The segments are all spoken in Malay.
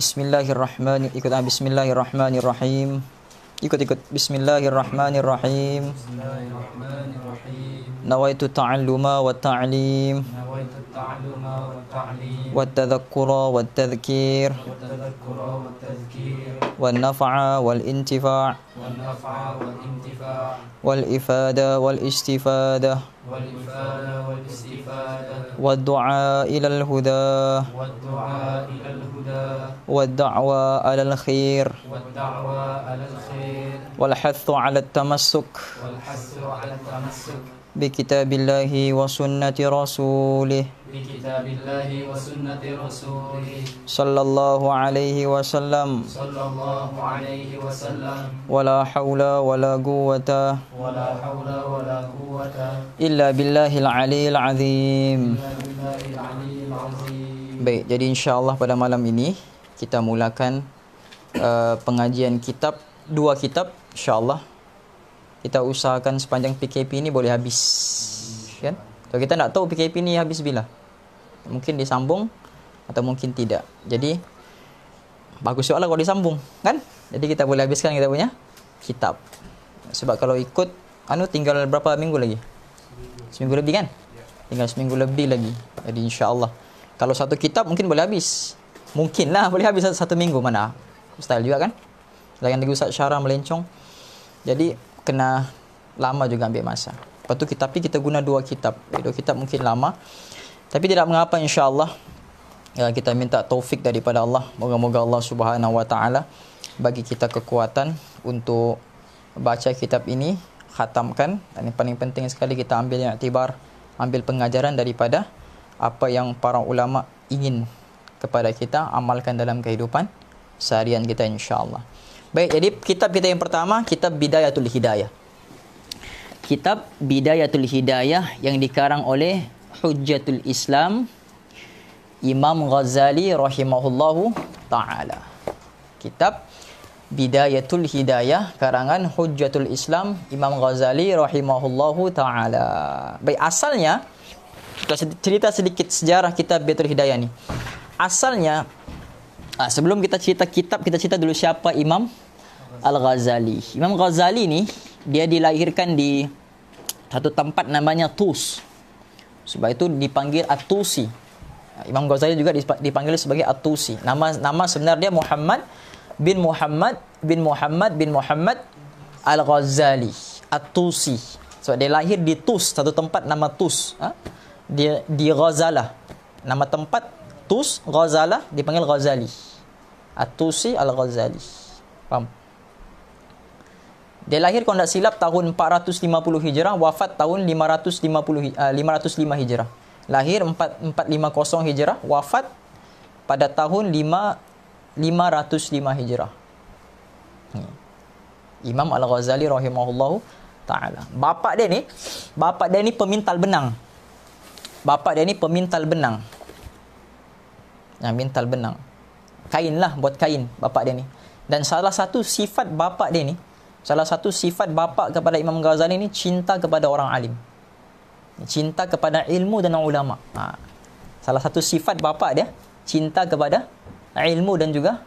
Bismillahirrahmanirrahim. Ikut ah, Bismillahirrahmanirrahim. Ikut ikut Bismillahirrahmanirrahim. Bismillahirrahmanirrahim. Nawaitu ta'alluma wa ta'lim. Nawaitu ta'alluma wa ta'lim. Wa tadhakkura wa tadhkir. Wa tadhakkura wa tadhkir. Wa nafa'a wal intifa'. Wa nafa'a wal intifa'. Wal ifada wal istifada. Wal ifada wal istifada. والدعاء إلى الهدى والدعاء إلى الهدى والدعوة على الخير والدعوة على الخير والحث على التمسك والحث على التمسك بكتاب الله وسنة رسوله بكتاب alaihi wasallam. Walla صلى walla عليه Illa صلى الله عليه وسلم Baik, jadi insyaAllah pada malam ini kita mulakan uh, pengajian kitab, dua kitab insyaAllah. Kita usahakan sepanjang PKP ini boleh habis. Kan? Kalau kita nak tahu PKP ini habis bila? mungkin disambung atau mungkin tidak. Jadi bagus juga lah kalau disambung, kan? Jadi kita boleh habiskan kita punya kitab. Sebab kalau ikut anu tinggal berapa minggu lagi? Seminggu, lebih kan? Tinggal seminggu lebih lagi. Jadi insya-Allah kalau satu kitab mungkin boleh habis. Mungkinlah boleh habis satu, satu minggu mana? Style juga kan? Jangan lagi Ustaz Syara melencong. Jadi kena lama juga ambil masa. Lepas tu kita kita guna dua kitab. Dua kitab mungkin lama. Tapi tidak mengapa insyaAllah ya, Kita minta taufik daripada Allah Moga-moga Allah subhanahu wa ta'ala Bagi kita kekuatan untuk Baca kitab ini Khatamkan Dan yang paling penting sekali kita ambil yang tibar, Ambil pengajaran daripada Apa yang para ulama ingin Kepada kita amalkan dalam kehidupan Seharian kita insyaAllah Baik, jadi kitab kita yang pertama Kitab Bidayatul Hidayah Kitab Bidayatul Hidayah Yang dikarang oleh Hujjatul Islam Imam Ghazali rahimahullahu taala. Kitab Bidayatul Hidayah karangan Hujjatul Islam Imam Ghazali rahimahullahu taala. Baik asalnya kita cerita sedikit sejarah kitab Bidayatul Hidayah ni. Asalnya ah, sebelum kita cerita kitab kita cerita dulu siapa Imam Al-Ghazali. Imam Ghazali ni dia dilahirkan di satu tempat namanya Tus. Sebab itu dipanggil At-Tusi. Imam Ghazali juga dipanggil sebagai At-Tusi. Nama nama sebenarnya Muhammad bin Muhammad bin Muhammad bin Muhammad Al-Ghazali At-Tusi. Sebab dia lahir di Tus, satu tempat nama Tus. Ha? Di, di Ghazalah. Nama tempat Tus, Ghazala dipanggil Ghazali. At-Tusi Al-Ghazali. Faham? Dia lahir kalau tak silap tahun 450 Hijrah, wafat tahun 550 uh, 505 Hijrah. Lahir 450 Hijrah, wafat pada tahun 5 505 Hijrah. Hmm. Imam Al-Ghazali rahimahullahu taala. Bapak dia ni, bapak dia ni pemintal benang. Bapak dia ni pemintal benang. Nah, ha, mintal benang. lah, buat kain bapak dia ni. Dan salah satu sifat bapak dia ni, Salah satu sifat bapa kepada Imam Ghazali ni cinta kepada orang alim. Cinta kepada ilmu dan ulama. Ha. Salah satu sifat bapa dia cinta kepada ilmu dan juga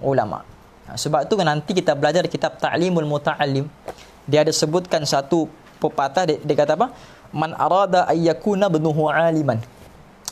ulama. Ha. Sebab tu nanti kita belajar kitab Ta'limul Muta'allim. Dia ada sebutkan satu pepatah dia, dia kata apa? Man arada ayyakuna bunuhu aliman.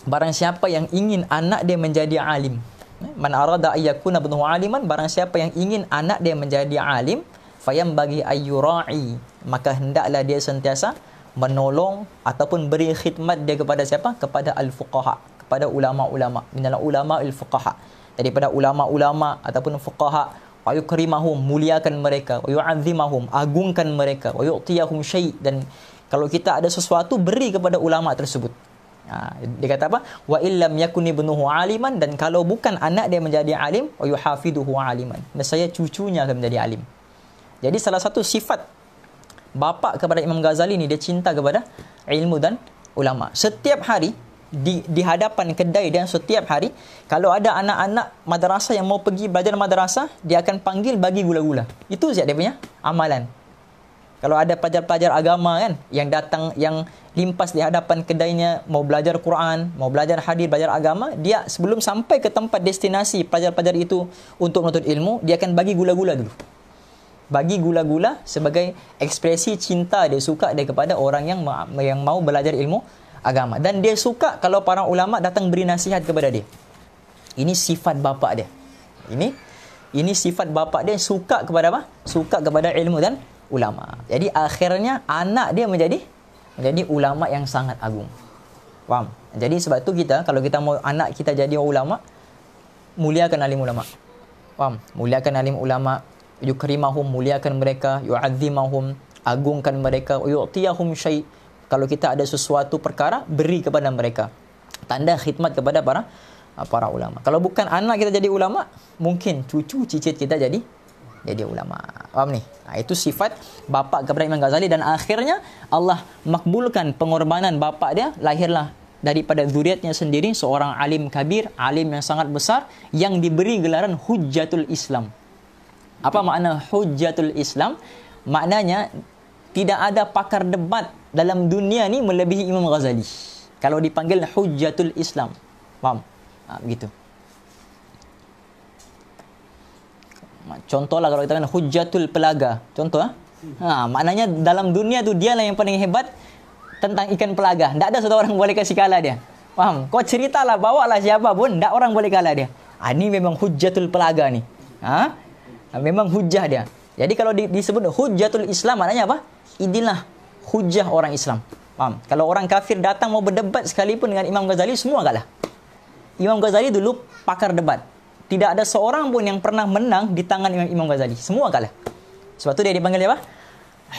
Barang siapa yang ingin anak dia menjadi alim. Eh, man arada ayyakuna bunuhu aliman. Barang siapa yang ingin anak dia menjadi alim. Ha fayam bagi ayyura'i maka hendaklah dia sentiasa menolong ataupun beri khidmat dia kepada siapa kepada al-fuqaha kepada ulama-ulama minal ulama al-fuqaha daripada ulama-ulama ataupun fuqaha wa yukrimahum muliakan mereka wa yu'azzimahum agungkan mereka wa yu'tiyahum syai dan kalau kita ada sesuatu beri kepada ulama tersebut Ha, dia kata apa? Wa illam yakun ibnuhu aliman dan kalau bukan anak dia menjadi alim, wa yuhafiduhu aliman. Maksudnya cucunya akan menjadi alim. Jadi salah satu sifat bapa kepada Imam Ghazali ni dia cinta kepada ilmu dan ulama. Setiap hari di, di hadapan kedai dan setiap hari kalau ada anak-anak madrasah yang mau pergi belajar madrasah dia akan panggil bagi gula-gula. Itu siap dia punya amalan. Kalau ada pelajar-pelajar agama kan yang datang yang limpas di hadapan kedainya mau belajar Quran, mau belajar hadis, belajar agama, dia sebelum sampai ke tempat destinasi pelajar-pelajar itu untuk menuntut ilmu, dia akan bagi gula-gula dulu bagi gula-gula sebagai ekspresi cinta dia suka dia kepada orang yang ma- yang mau belajar ilmu agama dan dia suka kalau para ulama datang beri nasihat kepada dia. Ini sifat bapa dia. Ini ini sifat bapa dia suka kepada apa? Suka kepada ilmu dan ulama. Jadi akhirnya anak dia menjadi menjadi ulama yang sangat agung. Faham? Jadi sebab tu kita kalau kita mau anak kita jadi ulama muliakan alim ulama. Faham? Muliakan alim ulama, yukrimahum muliakan mereka yu'azzimahum agungkan mereka yu'tiyahum syai kalau kita ada sesuatu perkara beri kepada mereka tanda khidmat kepada para uh, para ulama kalau bukan anak kita jadi ulama mungkin cucu cicit kita jadi jadi ulama faham ni nah, itu sifat bapa kepada Imam Ghazali dan akhirnya Allah makbulkan pengorbanan bapa dia lahirlah daripada zuriatnya sendiri seorang alim kabir alim yang sangat besar yang diberi gelaran hujjatul Islam apa makna hujatul Islam? Maknanya tidak ada pakar debat dalam dunia ni melebihi Imam Ghazali. Kalau dipanggil hujatul Islam. Faham? Ha, begitu. Contohlah kalau kita kan hujatul pelaga. Contoh ha? ha maknanya dalam dunia tu dialah yang paling hebat tentang ikan pelaga. Tak ada satu orang boleh kasih kalah dia. Faham? Kau ceritalah, bawalah siapa pun, tak orang boleh kalah dia. Ah ha, ni memang hujatul pelaga ni. Ha? Ah, memang hujah dia. Jadi kalau disebut hujatul Islam maknanya apa? Inilah hujah orang Islam. Faham? Kalau orang kafir datang mau berdebat sekalipun dengan Imam Ghazali semua kalah. Imam Ghazali dulu pakar debat. Tidak ada seorang pun yang pernah menang di tangan Imam, Imam Ghazali. Semua kalah. Sebab tu dia dipanggil apa?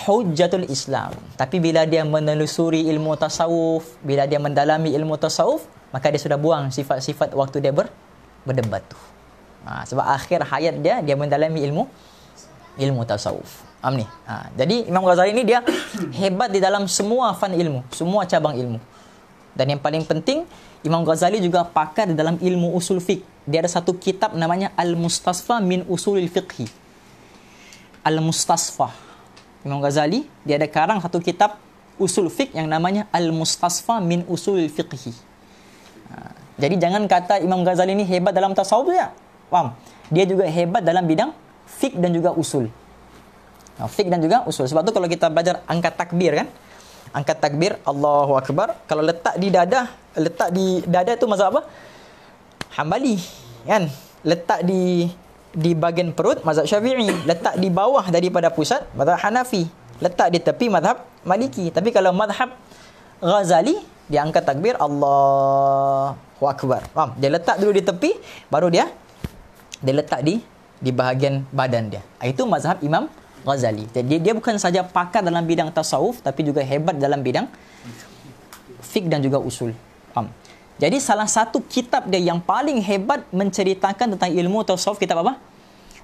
Hujatul Islam. Tapi bila dia menelusuri ilmu tasawuf, bila dia mendalami ilmu tasawuf, maka dia sudah buang sifat-sifat waktu dia ber, berdebat tu. Ha, sebab akhir hayat dia dia mendalami ilmu ilmu tasawuf. Am ni? Ha, jadi Imam Ghazali ni dia hebat di dalam semua fan ilmu, semua cabang ilmu. Dan yang paling penting, Imam Ghazali juga pakar di dalam ilmu usul fik. Dia ada satu kitab namanya Al-Mustasfa min Usulil Fiqhi. Al-Mustasfa. Imam Ghazali, dia ada karang satu kitab usul fik yang namanya Al-Mustasfa min Usulil Fiqhi. Ha, jadi jangan kata Imam Ghazali ni hebat dalam tasawuf ya. Faham? Dia juga hebat dalam bidang fik dan juga usul. Fik dan juga usul. Sebab tu kalau kita belajar angkat takbir kan? Angkat takbir Allahu Akbar. Kalau letak di dada, letak di dada tu mazhab apa? Hambali. Kan? Letak di di bahagian perut mazhab Syafi'i, letak di bawah daripada pusat mazhab Hanafi, letak di tepi mazhab Maliki. Tapi kalau mazhab Ghazali, dia angkat takbir Allahu Akbar. Faham? Dia letak dulu di tepi, baru dia dia letak di di bahagian badan dia. Ah, itu mazhab Imam Ghazali. Jadi dia bukan saja pakar dalam bidang tasawuf tapi juga hebat dalam bidang fik dan juga usul. Faham? Jadi salah satu kitab dia yang paling hebat menceritakan tentang ilmu tasawuf kitab apa?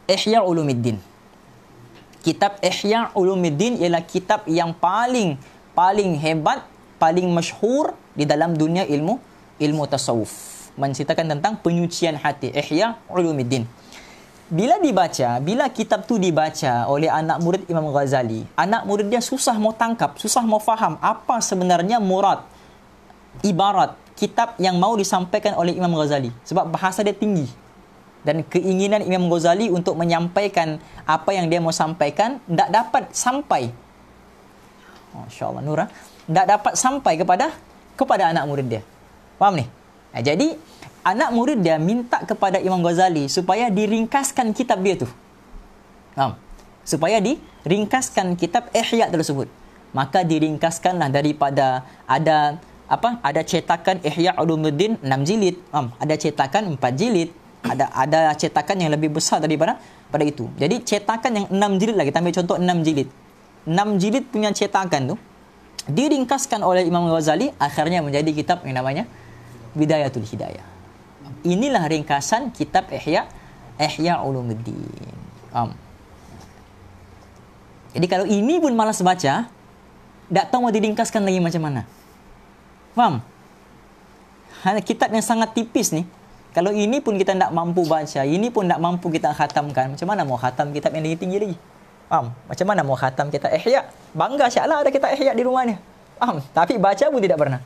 Ihya Ulumuddin. Kitab Ihya Ulumuddin ialah kitab yang paling paling hebat, paling masyhur di dalam dunia ilmu ilmu tasawuf menceritakan tentang penyucian hati Ihya Ulumuddin. Bila dibaca, bila kitab tu dibaca oleh anak murid Imam Ghazali, anak murid dia susah mau tangkap, susah mau faham apa sebenarnya murad ibarat kitab yang mau disampaikan oleh Imam Ghazali sebab bahasa dia tinggi dan keinginan Imam Ghazali untuk menyampaikan apa yang dia mau sampaikan tak dapat sampai Insyaallah nura ah. tak dapat sampai kepada kepada anak murid dia faham ni nah, jadi anak murid dia minta kepada Imam Ghazali supaya diringkaskan kitab dia tu. Faham? Supaya diringkaskan kitab Ihya tersebut. Maka diringkaskanlah daripada ada apa? Ada cetakan Ihya Ulumuddin 6 jilid, faham? Ada cetakan 4 jilid, ada ada cetakan yang lebih besar daripada pada itu. Jadi cetakan yang 6 jilid lagi, kita ambil contoh 6 jilid. 6 jilid punya cetakan tu diringkaskan oleh Imam Ghazali akhirnya menjadi kitab yang namanya Bidayatul Hidayah inilah ringkasan kitab Ihya Ihya Ulumuddin. Um. Jadi kalau ini pun malas baca, tak tahu mau diringkaskan lagi macam mana. Faham? Hanya kitab yang sangat tipis ni. Kalau ini pun kita tak mampu baca, ini pun tak mampu kita khatamkan, macam mana mau khatam kitab yang lebih tinggi lagi? Faham? Macam mana mau khatam kitab Ihya? Bangga syaklah ada kitab Ihya di rumah ni. Faham? Tapi baca pun tidak pernah.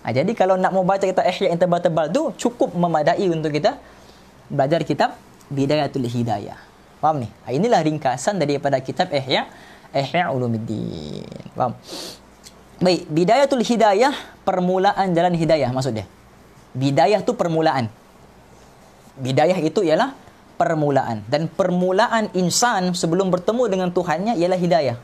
Ha, jadi kalau nak mau baca kitab Ihya yang tebal-tebal tu cukup memadai untuk kita belajar kitab Bidayatul Hidayah. Faham ni? Ha, inilah ringkasan daripada kitab Ihya Ihya Ulumuddin. Faham? Baik, Bidayatul Hidayah permulaan jalan hidayah maksud dia. Bidayah tu permulaan. Bidayah itu ialah permulaan dan permulaan insan sebelum bertemu dengan Tuhannya ialah hidayah.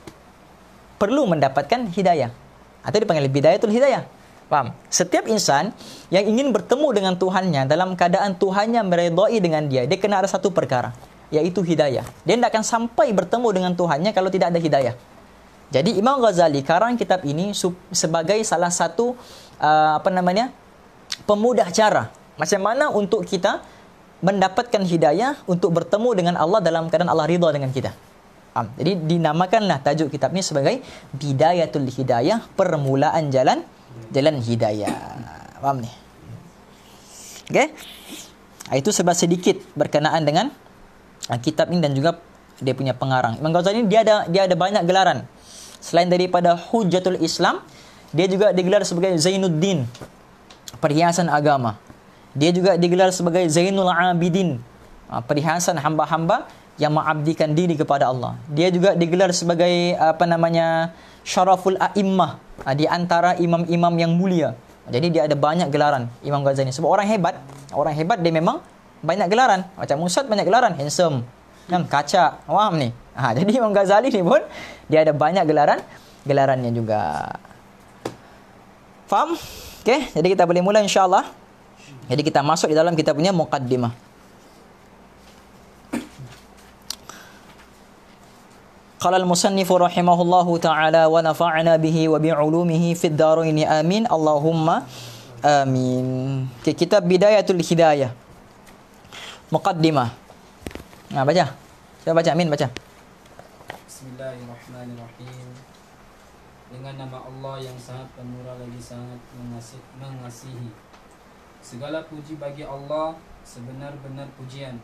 Perlu mendapatkan hidayah. Atau ha, dipanggil Bidayatul Hidayah. Faham? Setiap insan yang ingin bertemu dengan Tuhannya dalam keadaan Tuhannya meredai dengan dia, dia kena ada satu perkara, yaitu hidayah. Dia tidak akan sampai bertemu dengan Tuhannya kalau tidak ada hidayah. Jadi Imam Ghazali karang kitab ini sebagai salah satu uh, apa namanya pemudah cara macam mana untuk kita mendapatkan hidayah untuk bertemu dengan Allah dalam keadaan Allah ridha dengan kita. Um, jadi dinamakanlah tajuk kitab ini sebagai Bidayatul Hidayah, permulaan jalan jalan hidayah. Faham ni? Okay? Itu sebab sedikit berkenaan dengan ah, kitab ini dan juga dia punya pengarang. Imam Ghazali ni dia ada dia ada banyak gelaran. Selain daripada Hujatul Islam, dia juga digelar sebagai Zainuddin, perhiasan agama. Dia juga digelar sebagai Zainul Abidin, ah, perhiasan hamba-hamba yang mengabdikan diri kepada Allah. Dia juga digelar sebagai apa namanya syaraful a'immah ah, di antara imam-imam yang mulia. Ah, jadi dia ada banyak gelaran Imam Ghazali. Sebab orang hebat, orang hebat dia memang banyak gelaran. Macam Musad banyak gelaran, handsome. yang kaca, faham ni? Ha, jadi Imam Ghazali ni pun dia ada banyak gelaran, gelarannya juga. Faham? Okey, jadi kita boleh mula insya-Allah. Jadi kita masuk di dalam kita punya muqaddimah. قال المصنف رحمه الله تعالى ونفعنا به وبعلومه في الدارين آمين اللهم آمين كتاب بداية الهداية مقدمة نعم بجا بجا أمين بجا بسم الله الرحمن الرحيم Dengan nama Allah yang sangat pemurah lagi sangat mengasihi Segala puji bagi Allah sebenar-benar pujian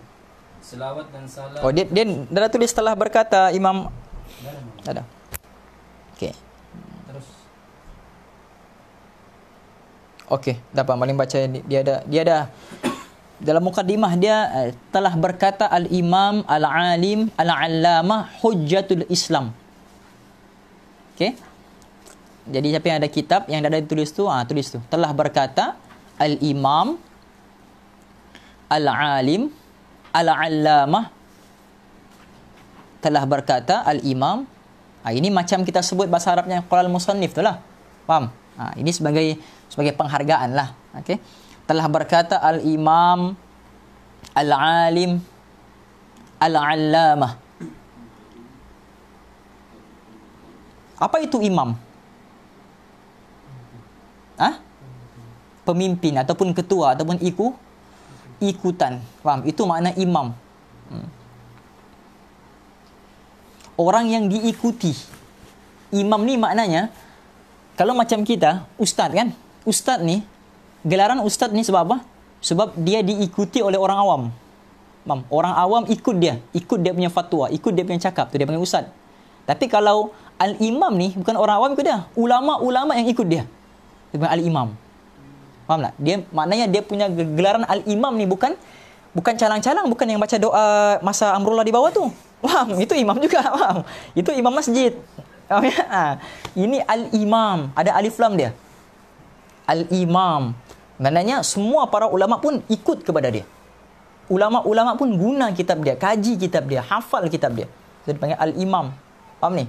Selawat dan salam Oh dia, dia dah tulis setelah berkata Imam Dah dah. Okey. Terus. Okey, dapat maling baca dia ada dia ada dalam mukadimah dia eh, telah berkata al-imam al-alim al-allamah hujjatul Islam. Okey. Jadi siapa yang ada kitab yang ada tulis tu, ah tulis tu. Telah berkata al-imam al-alim al-allamah telah berkata al-imam ha, ini macam kita sebut bahasa Arabnya qaul musannif itulah faham ha, ini sebagai sebagai penghargaan lah okey telah berkata al-imam al-alim al-allamah apa itu imam ah ha? pemimpin ataupun ketua ataupun iku ikutan faham itu makna imam hmm orang yang diikuti. Imam ni maknanya kalau macam kita ustaz kan? Ustaz ni gelaran ustaz ni sebab apa? Sebab dia diikuti oleh orang awam. Mam, orang awam ikut dia, ikut dia punya fatwa, ikut dia punya cakap tu dia panggil ustaz. Tapi kalau al-imam ni bukan orang awam ikut dia, ulama-ulama yang ikut dia. Dia panggil al-imam. Faham tak? Dia maknanya dia punya gelaran al-imam ni bukan bukan calang-calang, bukan yang baca doa masa amrullah di bawah tu. Wah, itu imam juga, Wah, Itu imam masjid. Oh ya, ha. ini al-imam. Ada alif lam dia. Al-imam. Maknanya semua para ulama pun ikut kepada dia. Ulama-ulama pun guna kitab dia, kaji kitab dia, hafal kitab dia. Jadi panggil al-imam. Faham ni?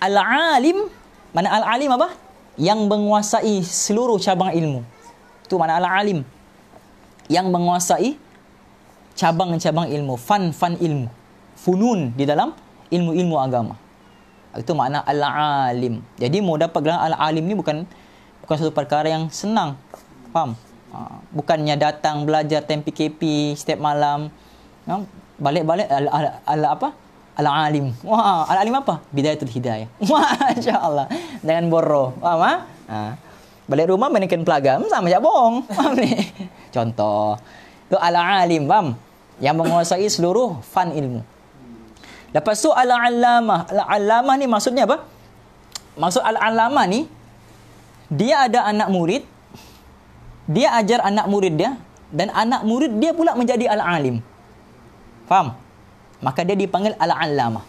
Al-alim, mana al-alim apa? Yang menguasai seluruh cabang ilmu. Tu mana al-alim? Yang menguasai cabang-cabang ilmu, fan-fan ilmu, funun di dalam ilmu-ilmu agama. Itu makna al-alim. Jadi mau dapat gelar al-alim ni bukan bukan satu perkara yang senang. Faham? Ha, bukannya datang belajar tempi KP setiap malam. Ha, balik-balik al, apa? Al-alim. Wah, al-alim apa? Bidayatul hidayah. Masya-Allah. Jangan borro. Faham ah? Ha? Balik rumah menekan pelagam sama jabong. Faham ni? Contoh. tu al-alim, faham? yang menguasai seluruh fan ilmu. Lepas tu al-allamah. Al-allamah ni maksudnya apa? Maksud al-allamah ni dia ada anak murid. Dia ajar anak murid dia dan anak murid dia pula menjadi al-alim. Faham? Maka dia dipanggil al-allamah.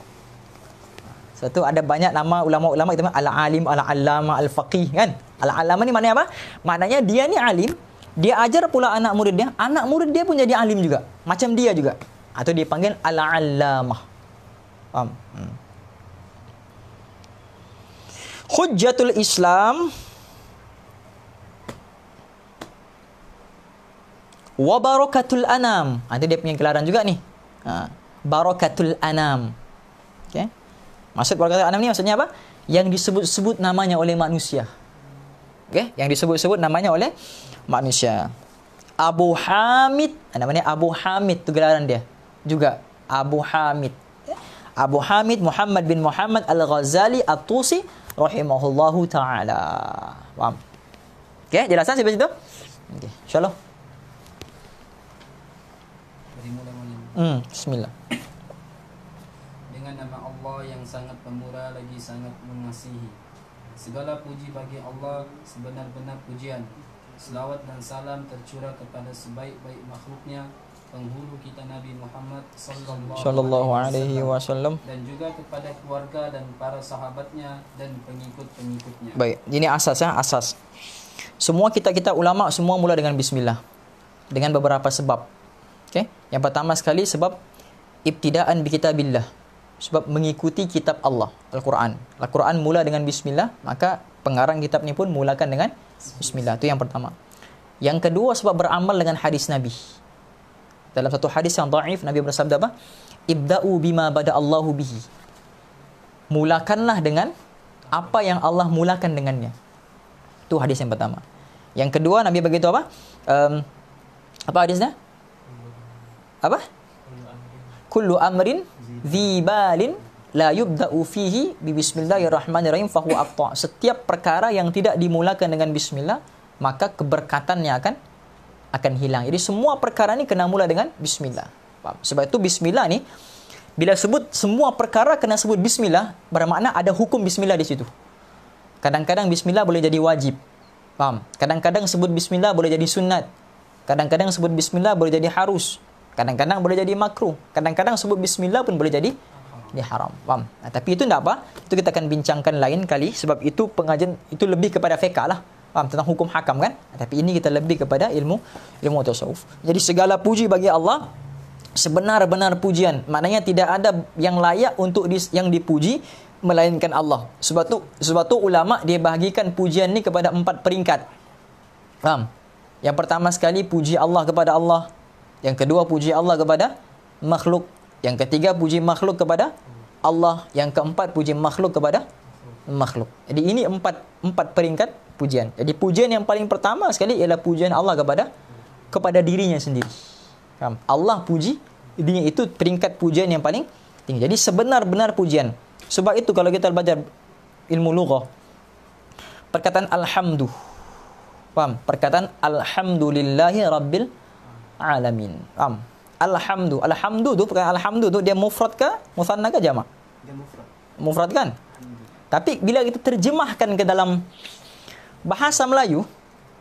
Satu tu ada banyak nama ulama-ulama kita al-alim, al-allamah, al-faqih kan? Al-allamah ni maknanya apa? Maknanya dia ni alim dia ajar pula anak murid dia, anak murid dia pun jadi alim juga. Macam dia juga. Atau dia panggil al-allamah. Faham? Hmm. Islam wa barakatul anam. Ah dia punya kelaran juga ni. Ha. Barakatul anam. Okey. Maksud barakatul anam ni maksudnya apa? Yang disebut-sebut namanya oleh manusia okay? yang disebut-sebut namanya oleh manusia. Abu Hamid, namanya Abu Hamid tu gelaran dia juga. Abu Hamid. Abu Hamid Muhammad bin Muhammad Al-Ghazali At-Tusi rahimahullahu taala. Faham? Okey, jelasan sampai situ? Okey, insyaallah. Hmm, bismillah. Dengan nama Allah yang sangat pemurah lagi sangat mengasihi. Segala puji bagi Allah sebenar-benar pujian Selawat dan salam tercurah kepada sebaik-baik makhluknya Penghulu kita Nabi Muhammad Sallallahu Alaihi Wasallam Dan juga kepada keluarga dan para sahabatnya Dan pengikut-pengikutnya Baik, ini asas ya, asas Semua kita-kita ulama semua mula dengan Bismillah Dengan beberapa sebab Okay. Yang pertama sekali sebab ibtidaan bi kita billah sebab mengikuti kitab Allah Al-Quran Al-Quran mula dengan Bismillah maka pengarang kitab ni pun mulakan dengan Bismillah itu yang pertama yang kedua sebab beramal dengan hadis Nabi dalam satu hadis yang daif Nabi bersabda apa ibda'u bima bada Allahu bihi mulakanlah dengan apa yang Allah mulakan dengannya itu hadis yang pertama yang kedua Nabi begitu apa um, apa hadisnya apa kullu amrin Zibalin la yubda'u fihi bi bismillahirrahmanirrahim fahu aqta. Setiap perkara yang tidak dimulakan dengan bismillah, maka keberkatannya akan akan hilang. Jadi semua perkara ni kena mula dengan bismillah. Faham? Sebab itu bismillah ni bila sebut semua perkara kena sebut bismillah, bermakna ada hukum bismillah di situ. Kadang-kadang bismillah boleh jadi wajib. Faham? Kadang-kadang sebut bismillah boleh jadi sunat. Kadang-kadang sebut bismillah boleh jadi harus. Kadang-kadang boleh jadi makruh. Kadang-kadang sebut bismillah pun boleh jadi dia haram. Faham? Nah, tapi itu tidak apa. Itu kita akan bincangkan lain kali. Sebab itu pengajian itu lebih kepada fiqah lah. Faham? Tentang hukum hakam kan? Nah, tapi ini kita lebih kepada ilmu ilmu tasawuf. Jadi segala puji bagi Allah sebenar-benar pujian. Maknanya tidak ada yang layak untuk di, yang dipuji melainkan Allah. Sebab tu sebab tu ulama dia bahagikan pujian ni kepada empat peringkat. Faham? Yang pertama sekali puji Allah kepada Allah. Yang kedua puji Allah kepada makhluk. Yang ketiga puji makhluk kepada Allah. Yang keempat puji makhluk kepada makhluk. Jadi ini empat empat peringkat pujian. Jadi pujian yang paling pertama sekali ialah pujian Allah kepada kepada dirinya sendiri. Allah puji dirinya itu peringkat pujian yang paling tinggi. Jadi sebenar-benar pujian. Sebab itu kalau kita belajar ilmu lughah perkataan alhamdulillah Faham? Perkataan alhamdulillahi rabbil alamin. Faham? Alhamdu. Alhamdu tu bukan alhamdu tu dia mufrad ke musanna ke jamak? Dia mufrad. Mufrad kan? Tapi bila kita terjemahkan ke dalam bahasa Melayu,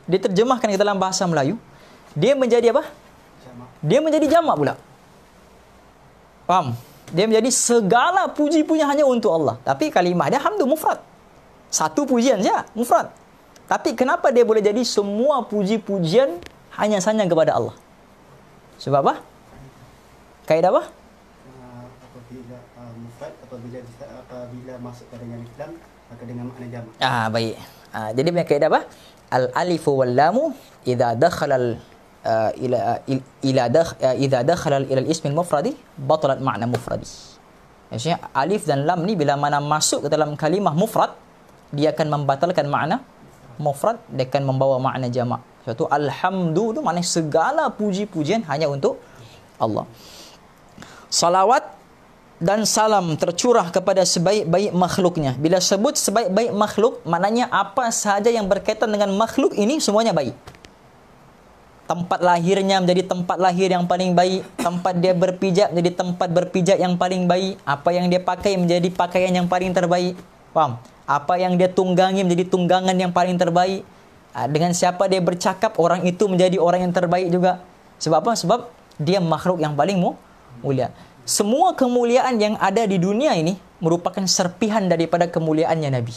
dia terjemahkan ke dalam bahasa Melayu, dia menjadi apa? Jama. Dia menjadi jamak pula. Faham? Dia menjadi segala puji punya hanya untuk Allah. Tapi kalimah dia hamdu mufrad. Satu pujian saja, mufrad. Tapi kenapa dia boleh jadi semua puji-pujian hanya sanya kepada Allah? Sebab apa? Kaedah apa? Apabila ah, mufat, apabila apabila masuk pada yang hilang, maka dengan makna jamak. Ah baik. Ah, jadi punya kaedah apa? Al alifu wal lamu idza dakhala al ah, ila ila ah, idza dakhala ila al ismi al mufradi batalat makna mufradi. Maksudnya alif dan lam ni bila mana masuk ke dalam kalimah mufrad dia akan membatalkan makna mufrad dia akan membawa makna jamak satu alhamdu tu maknanya segala puji-pujian hanya untuk Allah. Salawat dan salam tercurah kepada sebaik-baik makhluknya. Bila sebut sebaik-baik makhluk, maknanya apa sahaja yang berkaitan dengan makhluk ini semuanya baik. Tempat lahirnya menjadi tempat lahir yang paling baik. Tempat dia berpijak menjadi tempat berpijak yang paling baik. Apa yang dia pakai menjadi pakaian yang paling terbaik. Faham? Apa yang dia tunggangi menjadi tunggangan yang paling terbaik. Ah, dengan siapa dia bercakap orang itu menjadi orang yang terbaik juga sebab apa sebab dia makhluk yang paling mulia semua kemuliaan yang ada di dunia ini merupakan serpihan daripada kemuliaannya nabi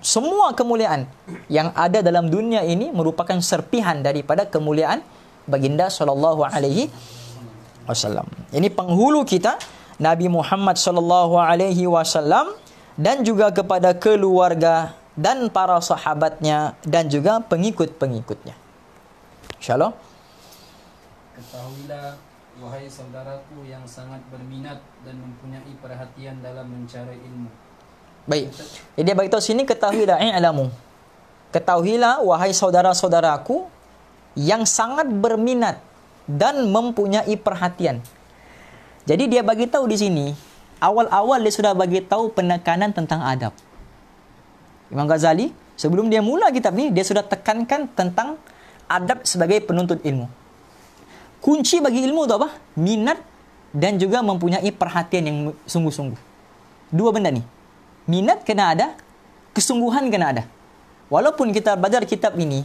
semua kemuliaan yang ada dalam dunia ini merupakan serpihan daripada kemuliaan baginda sallallahu alaihi wasallam ini penghulu kita Nabi Muhammad sallallahu alaihi wasallam dan juga kepada keluarga dan para sahabatnya dan juga pengikut-pengikutnya. Insyaallah. Ketahuilah wahai saudaraku yang sangat berminat dan mempunyai perhatian dalam mencari ilmu. Baik. Jadi bagi tahu sini ketahuilah ilmu. Eh, ketahuilah wahai saudara-saudaraku yang sangat berminat dan mempunyai perhatian. Jadi dia bagi tahu di sini awal-awal dia sudah bagi tahu penekanan tentang adab. Imam Ghazali sebelum dia mula kitab ni dia sudah tekankan tentang adab sebagai penuntut ilmu. Kunci bagi ilmu tu apa? Minat dan juga mempunyai perhatian yang sungguh-sungguh. Dua benda ni. Minat kena ada, kesungguhan kena ada. Walaupun kita belajar kitab ini,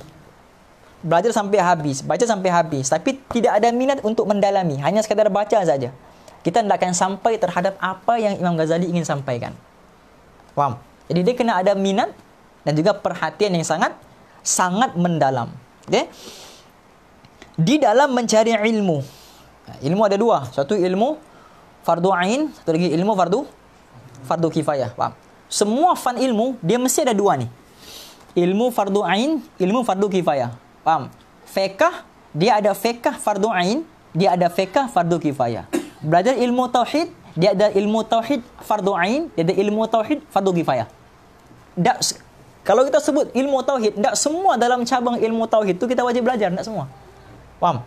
belajar sampai habis, baca sampai habis, tapi tidak ada minat untuk mendalami, hanya sekadar baca saja. Kita tidak akan sampai terhadap apa yang Imam Ghazali ingin sampaikan. Faham? Jadi dia kena ada minat dan juga perhatian yang sangat sangat mendalam. Okey. Di dalam mencari ilmu. Ilmu ada dua. Satu ilmu fardu ain, satu lagi ilmu fardu fardu kifayah. Faham? Semua fan ilmu dia mesti ada dua ni. Ilmu fardu ain, ilmu fardu kifayah. Faham? Fekah, dia ada fekah fardu ain, dia ada fekah fardu kifayah. Belajar ilmu tauhid, dia ada ilmu tauhid fardu ain, dia ada ilmu tauhid fardu kifayah tak kalau kita sebut ilmu tauhid, tak semua dalam cabang ilmu tauhid tu kita wajib belajar, tak semua. Faham?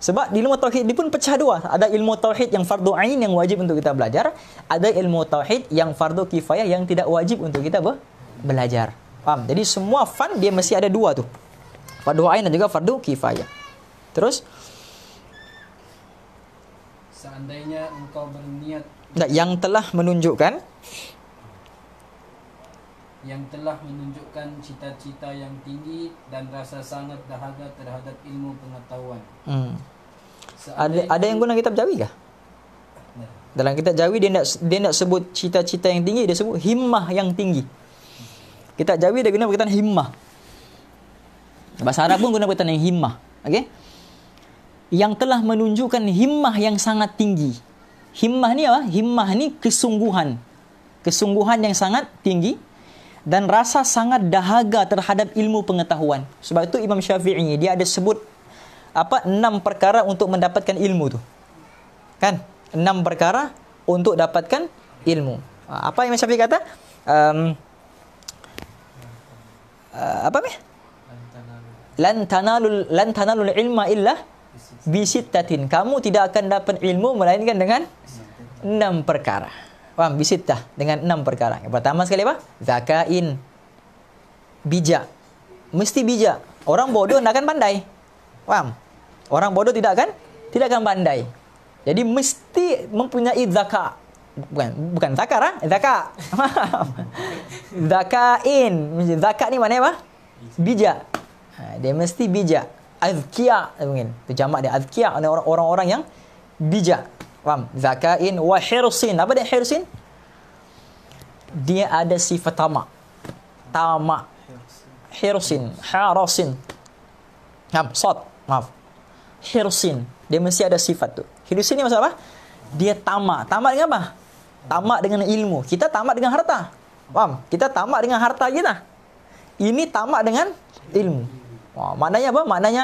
Sebab di ilmu tauhid dia pun pecah dua. Ada ilmu tauhid yang fardu ain yang wajib untuk kita belajar, ada ilmu tauhid yang fardu kifayah yang tidak wajib untuk kita be- belajar. Faham? Jadi semua fan dia mesti ada dua tu. Fardu ain dan juga fardu kifayah. Terus seandainya engkau berniat yang telah menunjukkan yang telah menunjukkan cita-cita yang tinggi dan rasa sangat dahaga terhadap ilmu pengetahuan. Hmm. Ada, ada yang guna kitab Jawi kah? Ya. Dalam kitab Jawi dia nak dia nak sebut cita-cita yang tinggi, dia sebut himmah yang tinggi. Kitab Jawi dia guna perkataan himmah. Bahasa Arab pun guna perkataan yang himmah. Okey. Yang telah menunjukkan himmah yang sangat tinggi. Himmah ni apa? Himmah ni kesungguhan. Kesungguhan yang sangat tinggi dan rasa sangat dahaga terhadap ilmu pengetahuan. Sebab itu Imam Syafi'i dia ada sebut apa enam perkara untuk mendapatkan ilmu tu. Kan? Enam perkara untuk dapatkan ilmu. Ha, apa Imam Syafi'i kata? Um, uh, apa meh? Lan tanalul lan tanalul ilma illa bisittatin. Kamu tidak akan dapat ilmu melainkan dengan enam perkara. Faham? Bisitah dengan enam perkara. Yang pertama sekali apa? Zakain. Bijak. Mesti bijak. Orang bodoh tidak akan pandai. Faham? Orang bodoh tidak akan tidak akan pandai. Jadi mesti mempunyai zaka. Bukan bukan zaka lah. Zaka. Zakain. Zaka ni mana apa? Bijak. Ha, dia mesti bijak. Azkia mungkin. Itu jamak dia. Azkia orang-orang yang bijak. Faham? Zakain wa hirsin. Apa dia hirsin? Dia ada sifat tamak. Tamak. Hirsin. Harasin. Faham? Sot. Maaf. Hirsin. Dia mesti ada sifat tu. Hirsin ni maksud apa? Dia tamak. Tamak dengan apa? Tamak dengan ilmu. Kita tamak dengan harta. Faham? Kita tamak dengan harta kita. Ini tamak dengan ilmu. Wah, maknanya apa? Maknanya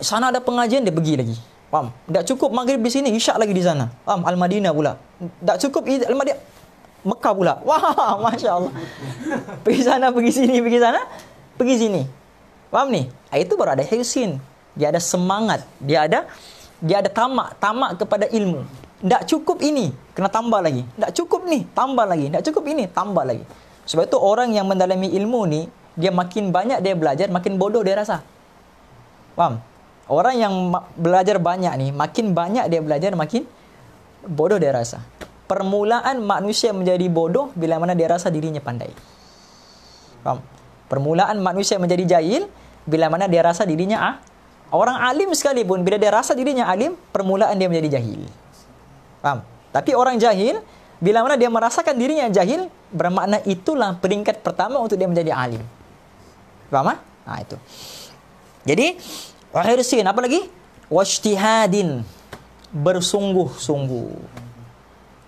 sana ada pengajian dia pergi lagi. Faham? Tak cukup Maghrib di sini, Isyak lagi di sana. Faham? Al-Madinah pula. Tak cukup Al-Madinah. Mekah pula. Wah, Masya Allah. pergi sana, pergi sini, pergi sana. Pergi sini. Faham ni? Ah, itu baru ada hirsin. Dia ada semangat. Dia ada dia ada tamak. Tamak kepada ilmu. Tak cukup ini. Kena tambah lagi. Tak cukup ni. Tambah lagi. Tak cukup ini. Tambah lagi. Sebab itu orang yang mendalami ilmu ni, dia makin banyak dia belajar, makin bodoh dia rasa. Faham? Orang yang belajar banyak ni, makin banyak dia belajar, makin bodoh dia rasa. Permulaan manusia menjadi bodoh bila mana dia rasa dirinya pandai. Faham? Permulaan manusia menjadi jahil bila mana dia rasa dirinya ah. Orang alim sekalipun bila dia rasa dirinya alim, permulaan dia menjadi jahil. Faham? Tapi orang jahil bila mana dia merasakan dirinya jahil, bermakna itulah peringkat pertama untuk dia menjadi alim. Faham? Ah ha, itu. Jadi Wahirsin, apa lagi? Wajtihadin. Bersungguh-sungguh.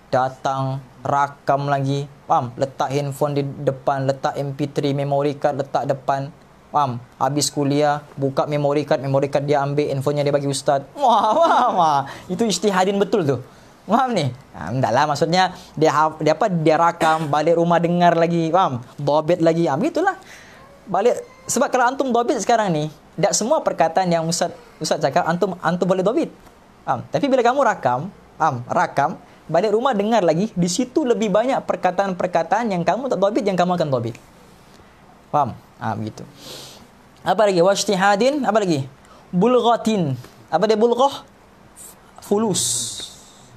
Datang, rakam lagi. Paham? Letak handphone di depan. Letak MP3, memory card, letak depan. Paham? Habis kuliah, buka memory card. Memory card dia ambil, handphonenya dia bagi ustaz. Wah, wah, wah. Itu istihadin betul tu. Faham ni? Ha, lah. Maksudnya, dia, ha, dia apa? Dia rakam, balik rumah dengar lagi. Faham? Dobit lagi. Ha, gitulah. Balik. Sebab kalau antum dobit sekarang ni, tak semua perkataan yang ustaz ustaz cakap antum antum boleh dobit. Am, tapi bila kamu rakam, am, rakam, balik rumah dengar lagi, di situ lebih banyak perkataan-perkataan yang kamu tak dobit yang kamu akan dobit. Faham? Ah ha, begitu. Apa lagi? Wajtihadin, apa lagi? Bulghatin. Apa dia bulghah? Fulus.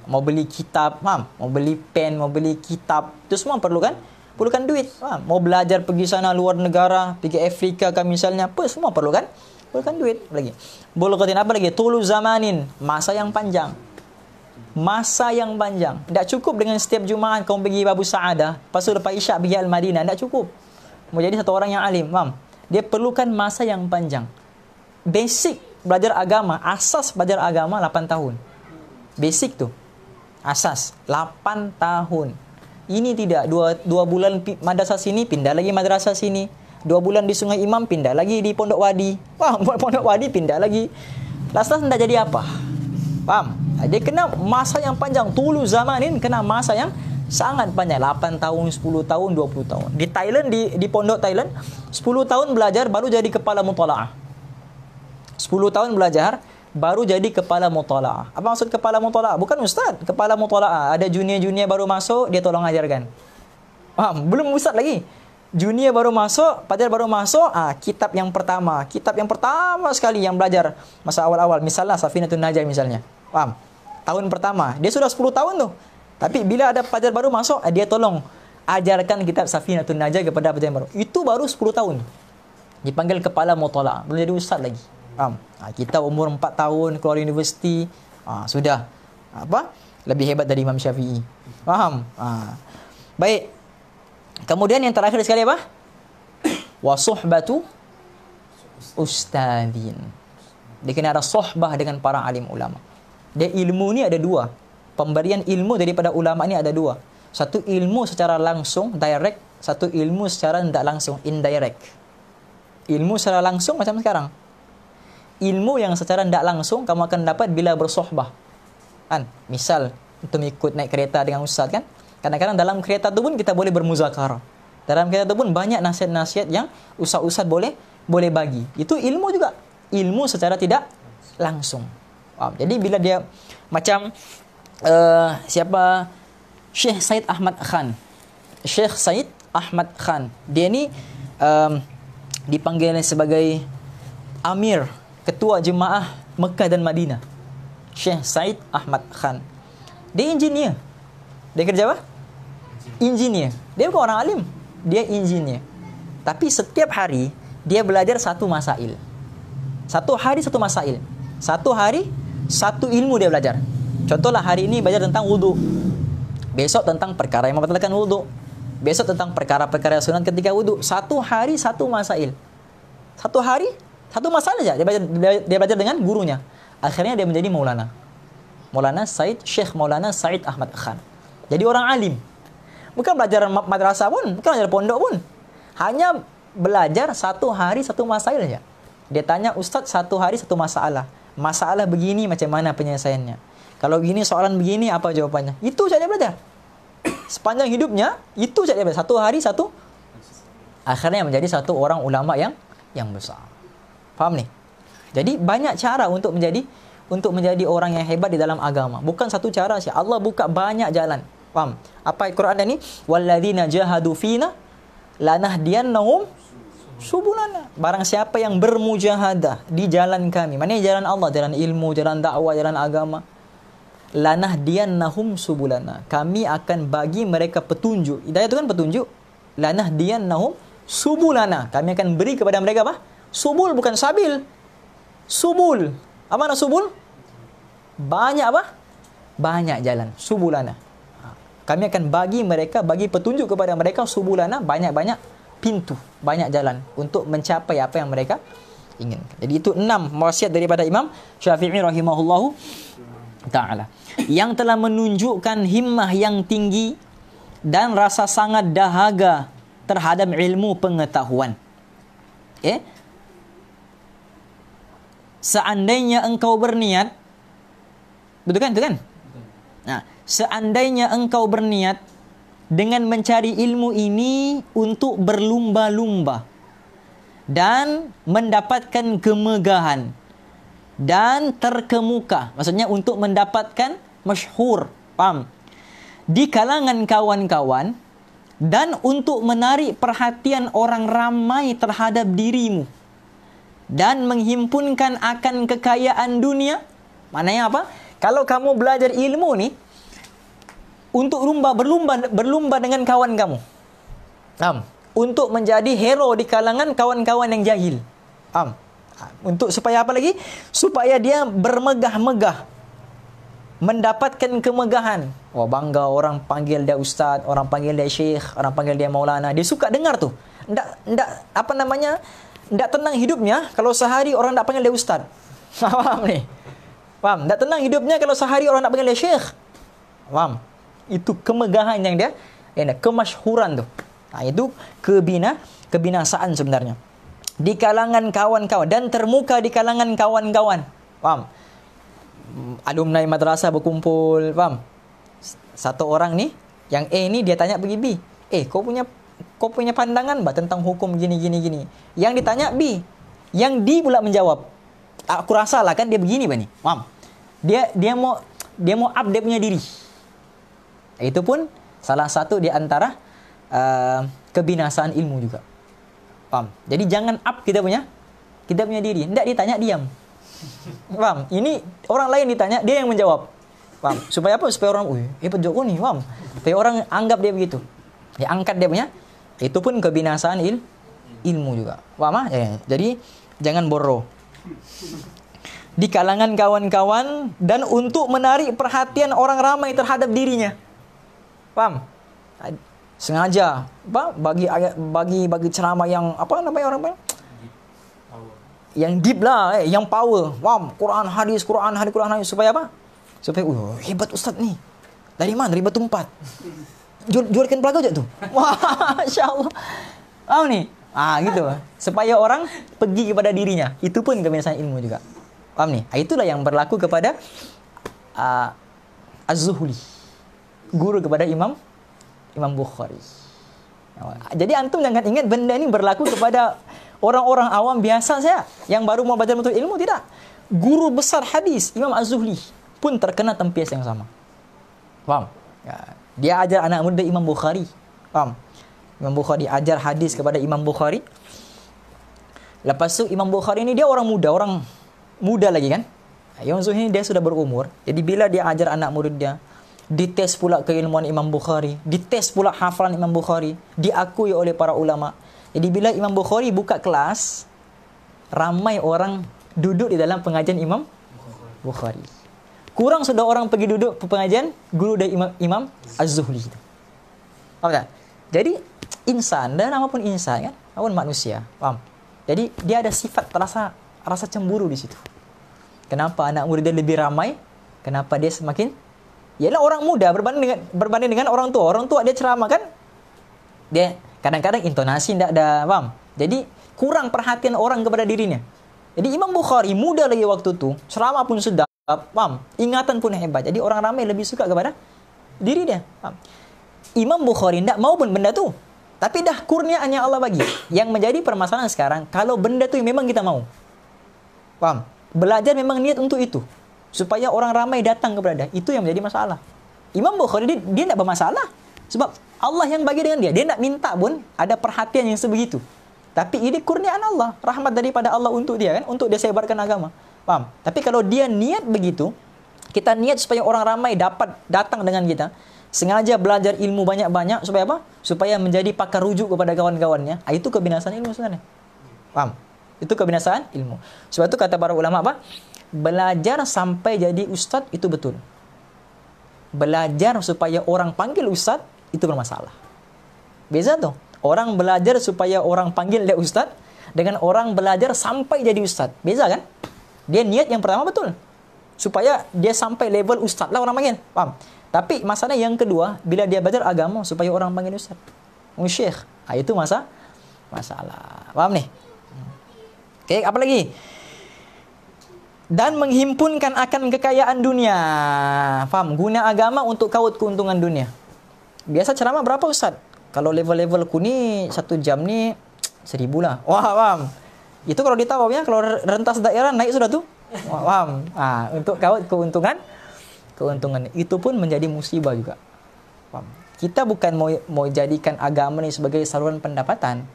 Mau beli kitab, faham? Mau beli pen, mau beli kitab. Itu semua perlu kan? perlukan duit. Ha, mau belajar pergi sana luar negara, pergi Afrika kan misalnya, apa semua perlu perlukan perlukan duit apa lagi. Bulughatin apa lagi? Tulu zamanin, masa yang panjang. Masa yang panjang. Tak cukup dengan setiap Jumaat kau pergi Babu saada, lepas tu lepas Isyak pergi Al-Madinah, tak cukup. Mau jadi satu orang yang alim, faham? Dia perlukan masa yang panjang. Basic belajar agama, asas belajar agama 8 tahun. Basic tu. Asas 8 tahun ini tidak dua, dua bulan madrasah sini pindah lagi madrasah sini dua bulan di sungai imam pindah lagi di pondok wadi wah pondok wadi pindah lagi last last tidak jadi apa pam jadi kena masa yang panjang tulu zaman ini kena masa yang sangat panjang 8 tahun 10 tahun 20 tahun di Thailand di di pondok Thailand 10 tahun belajar baru jadi kepala mutolaah 10 tahun belajar baru jadi kepala mutolaah. Apa maksud kepala mutolaah? Bukan ustaz. Kepala mutolaah. Ada junior-junior baru masuk, dia tolong ajarkan. Faham? Belum ustaz lagi. Junior baru masuk, padahal baru masuk, ah kitab yang pertama. Kitab yang pertama sekali yang belajar masa awal-awal. Misalnya Safinatun Najah misalnya. Faham? Tahun pertama. Dia sudah 10 tahun tu. Tapi bila ada pelajar baru masuk, eh, dia tolong ajarkan kitab Safinatun Najah kepada pelajar baru. Itu baru 10 tahun. Dipanggil kepala mutolaah. Belum jadi ustaz lagi. Faham? Ha, kita umur 4 tahun keluar universiti, ha, sudah apa? Lebih hebat dari Imam Syafi'i. Faham? Ha. Baik. Kemudian yang terakhir sekali apa? Wa suhbatu ustadin. Dia kena ada sohbah dengan para alim ulama. Dia ilmu ni ada dua. Pemberian ilmu daripada ulama ni ada dua. Satu ilmu secara langsung, direct. Satu ilmu secara tidak langsung, indirect. Ilmu secara langsung macam sekarang ilmu yang secara tidak langsung kamu akan dapat bila bersohbah. Kan? Misal, untuk ikut naik kereta dengan ustaz kan? Kadang-kadang dalam kereta tu pun kita boleh bermuzakara. Dalam kereta tu pun banyak nasihat-nasihat yang ustaz-ustaz boleh boleh bagi. Itu ilmu juga. Ilmu secara tidak langsung. Wow. Jadi bila dia macam uh, siapa Syekh Said Ahmad Khan. Syekh Said Ahmad Khan. Dia ni um, dipanggil sebagai Amir ketua jemaah Mekah dan Madinah. Syekh Said Ahmad Khan. Dia engineer. Dia kerja apa? Engineer. Dia bukan orang alim. Dia engineer. Tapi setiap hari, dia belajar satu masail. Satu hari, satu masail. Satu hari, satu ilmu dia belajar. Contohlah hari ini belajar tentang wudhu. Besok tentang perkara yang membatalkan wudhu. Besok tentang perkara-perkara sunat ketika wudhu. Satu hari, satu masail. Satu hari, satu masalah saja dia belajar, dia belajar dengan gurunya. Akhirnya dia menjadi Maulana. Maulana Said Syekh Maulana Said Ahmad Khan. Jadi orang alim. Bukan belajar madrasah pun, bukan belajar pondok pun. Hanya belajar satu hari satu masalah saja. Dia tanya ustaz satu hari satu masalah. Masalah begini macam mana penyelesaiannya? Kalau begini soalan begini apa jawabannya? Itu saja dia belajar. Sepanjang hidupnya itu saja dia belajar. Satu hari satu akhirnya menjadi satu orang ulama yang yang besar. Faham ni? Jadi banyak cara untuk menjadi untuk menjadi orang yang hebat di dalam agama. Bukan satu cara saja. Allah buka banyak jalan. Faham? Apa ayat Quran ni? Walladzina jahadu fina lanahdiyannahum subulana. Barang siapa yang bermujahadah di jalan kami. Mana jalan Allah? Jalan ilmu, jalan dakwah, jalan agama. Nahum, subulana. Kami akan bagi mereka petunjuk. itu kan petunjuk. Nahum, subulana. Kami akan beri kepada mereka apa? Subul bukan sabil. Subul. Apa nak subul? Banyak apa? Banyak jalan. Subulana. Ha. Kami akan bagi mereka, bagi petunjuk kepada mereka subulana banyak-banyak pintu, banyak jalan untuk mencapai apa yang mereka ingin. Jadi itu enam wasiat daripada Imam Syafi'i rahimahullahu taala yang telah menunjukkan himmah yang tinggi dan rasa sangat dahaga terhadap ilmu pengetahuan. Eh? Okay? seandainya engkau berniat betul kan itu kan nah seandainya engkau berniat dengan mencari ilmu ini untuk berlumba-lumba dan mendapatkan kemegahan dan terkemuka maksudnya untuk mendapatkan masyhur paham di kalangan kawan-kawan dan untuk menarik perhatian orang ramai terhadap dirimu dan menghimpunkan akan kekayaan dunia. mana yang apa? Kalau kamu belajar ilmu ni untuk rumba berlumba berlumba dengan kawan kamu. Am, untuk menjadi hero di kalangan kawan-kawan yang jahil. Am. Ha, untuk supaya apa lagi? Supaya dia bermegah-megah mendapatkan kemegahan. Wah bangga orang panggil dia ustaz, orang panggil dia syekh, orang panggil dia maulana. Dia suka dengar tu. Tak, tak apa namanya? tidak tenang hidupnya kalau sehari orang tak panggil dia ustaz. Faham ni? Faham? Tak tenang hidupnya kalau sehari orang tak panggil dia syekh. Faham? Itu kemegahan yang dia, yang eh, dia kemasyhuran tu. Nah, ha, itu kebina, kebinasaan sebenarnya. Di kalangan kawan-kawan dan termuka di kalangan kawan-kawan. Faham? Hmm, alumni madrasah berkumpul, faham? Satu orang ni, yang A ni dia tanya pergi B. Eh, kau punya kau punya pandangan bah tentang hukum gini gini gini. Yang ditanya B. Yang D pula menjawab. Ah, aku rasa lah kan dia begini ba ni. Faham? Dia dia mau dia mau update punya diri. Itu pun salah satu di antara uh, kebinasaan ilmu juga. Faham? Jadi jangan up kita punya kita punya diri. Tidak ditanya diam. Faham? Ini orang lain ditanya dia yang menjawab. Faham? Supaya apa? Supaya orang, "Eh, Pak Joko nih, faham?" Tapi orang anggap dia begitu. Dia angkat dia punya itu pun kebinasaan il ilmu juga. wah ah? Eh, jadi jangan boroh. Di kalangan kawan-kawan dan untuk menarik perhatian orang ramai terhadap dirinya. Faham? Sengaja, Pak, bagi bagi bagi ceramah yang apa namanya orang bang? Yang deep lah, eh, yang power. Faham? Quran, hadis, Quran, hadis, Quran, hadis. Supaya apa? Supaya, uh, hebat ustaz ni. Dari mana? Dari batu empat jual, jualkan pelaga je tu. Wah, insyaAllah. Tahu ni? Ah gitu. Supaya orang pergi kepada dirinya. Itu pun kebiasaan ilmu juga. Faham ni? Ha, itulah yang berlaku kepada uh, Az-Zuhli. Guru kepada Imam Imam Bukhari. Jadi antum jangan ingat benda ini berlaku kepada orang-orang awam biasa saya yang baru mau belajar untuk ilmu tidak. Guru besar hadis Imam Az-Zuhli pun terkena tempias yang sama. Faham? Ya. Dia ajar anak muda Imam Bukhari. Faham? Imam Bukhari ajar hadis kepada Imam Bukhari. Lepas tu Imam Bukhari ni dia orang muda, orang muda lagi kan? Yang Zuhri ni dia sudah berumur. Jadi bila dia ajar anak murid dia, dites pula keilmuan Imam Bukhari, dites pula hafalan Imam Bukhari, diakui oleh para ulama. Jadi bila Imam Bukhari buka kelas, ramai orang duduk di dalam pengajian Imam Bukhari kurang sudah orang pergi duduk ke pengajian guru dari imam, imam Az-Zuhri itu. Faham tak? Jadi insan dan nama pun insan kan, namun manusia. Faham? Jadi dia ada sifat terasa rasa cemburu di situ. Kenapa anak murid dia lebih ramai? Kenapa dia semakin ialah orang muda berbanding dengan berbanding dengan orang tua. Orang tua dia ceramah kan? Dia kadang-kadang intonasi tidak ada, faham? Jadi kurang perhatian orang kepada dirinya. Jadi Imam Bukhari muda lagi waktu tu, ceramah pun sudah Ah, faham? Ingatan pun hebat. Jadi orang ramai lebih suka kepada diri dia. Faham? Imam Bukhari tidak mau pun benda tu. Tapi dah kurniaan yang Allah bagi. Yang menjadi permasalahan sekarang, kalau benda tu memang kita mau. Faham? Belajar memang niat untuk itu. Supaya orang ramai datang kepada dia. Itu yang menjadi masalah. Imam Bukhari dia tidak bermasalah. Sebab Allah yang bagi dengan dia. Dia nak minta pun ada perhatian yang sebegitu. Tapi ini kurniaan Allah. Rahmat daripada Allah untuk dia kan. Untuk dia sebarkan agama. Faham? Tapi kalau dia niat begitu, kita niat supaya orang ramai dapat datang dengan kita, sengaja belajar ilmu banyak-banyak supaya apa? Supaya menjadi pakar rujuk kepada kawan-kawannya. Ah, itu kebinasaan ilmu sebenarnya. Faham? Itu kebinasaan ilmu. Sebab itu kata para ulama apa? Belajar sampai jadi ustaz itu betul. Belajar supaya orang panggil ustaz itu bermasalah. Beza tu. Orang belajar supaya orang panggil dia ustaz dengan orang belajar sampai jadi ustaz. Beza kan? dia niat yang pertama betul. Supaya dia sampai level ustaz lah orang panggil. Faham? Tapi masalahnya yang kedua, bila dia belajar agama supaya orang panggil ustaz. Musyikh. Ha, itu masa masalah. Faham ni? Okay, apa lagi? Dan menghimpunkan akan kekayaan dunia. Faham? Guna agama untuk kaut keuntungan dunia. Biasa ceramah berapa ustaz? Kalau level-level ku ni, satu jam ni, seribu lah. Wah, faham? itu kalau ditawafnya kalau rentas daerah naik sudah tuh paham ah untuk kau keuntungan keuntungan itu pun menjadi musibah juga paham kita bukan mau mau jadikan agama ini sebagai saluran pendapatan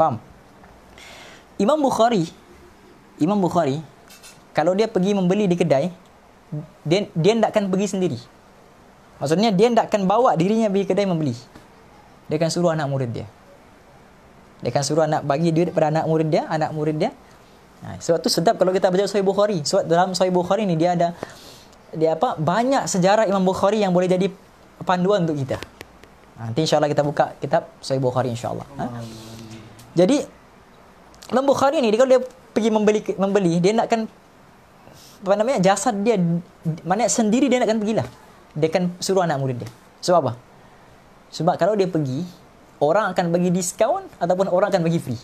paham Imam Bukhari Imam Bukhari kalau dia pergi membeli di kedai dia dia tidak akan pergi sendiri maksudnya dia tidak akan bawa dirinya pergi kedai membeli dia akan suruh anak murid dia dia akan suruh anak bagi duit kepada anak murid dia, anak murid dia. Nah, ha, sebab tu sedap kalau kita baca Sahih Bukhari. Sebab dalam Sahih Bukhari ni dia ada dia apa? Banyak sejarah Imam Bukhari yang boleh jadi panduan untuk kita. Ha, nanti insyaallah kita buka kitab Sahih Bukhari insyaallah. Ha? Jadi Imam Bukhari ni dia kalau dia pergi membeli membeli dia nakkan apa namanya jasad dia mana sendiri dia nakkan kan pergilah. Dia akan suruh anak murid dia. Sebab apa? Sebab kalau dia pergi, orang akan bagi diskaun ataupun orang akan bagi free.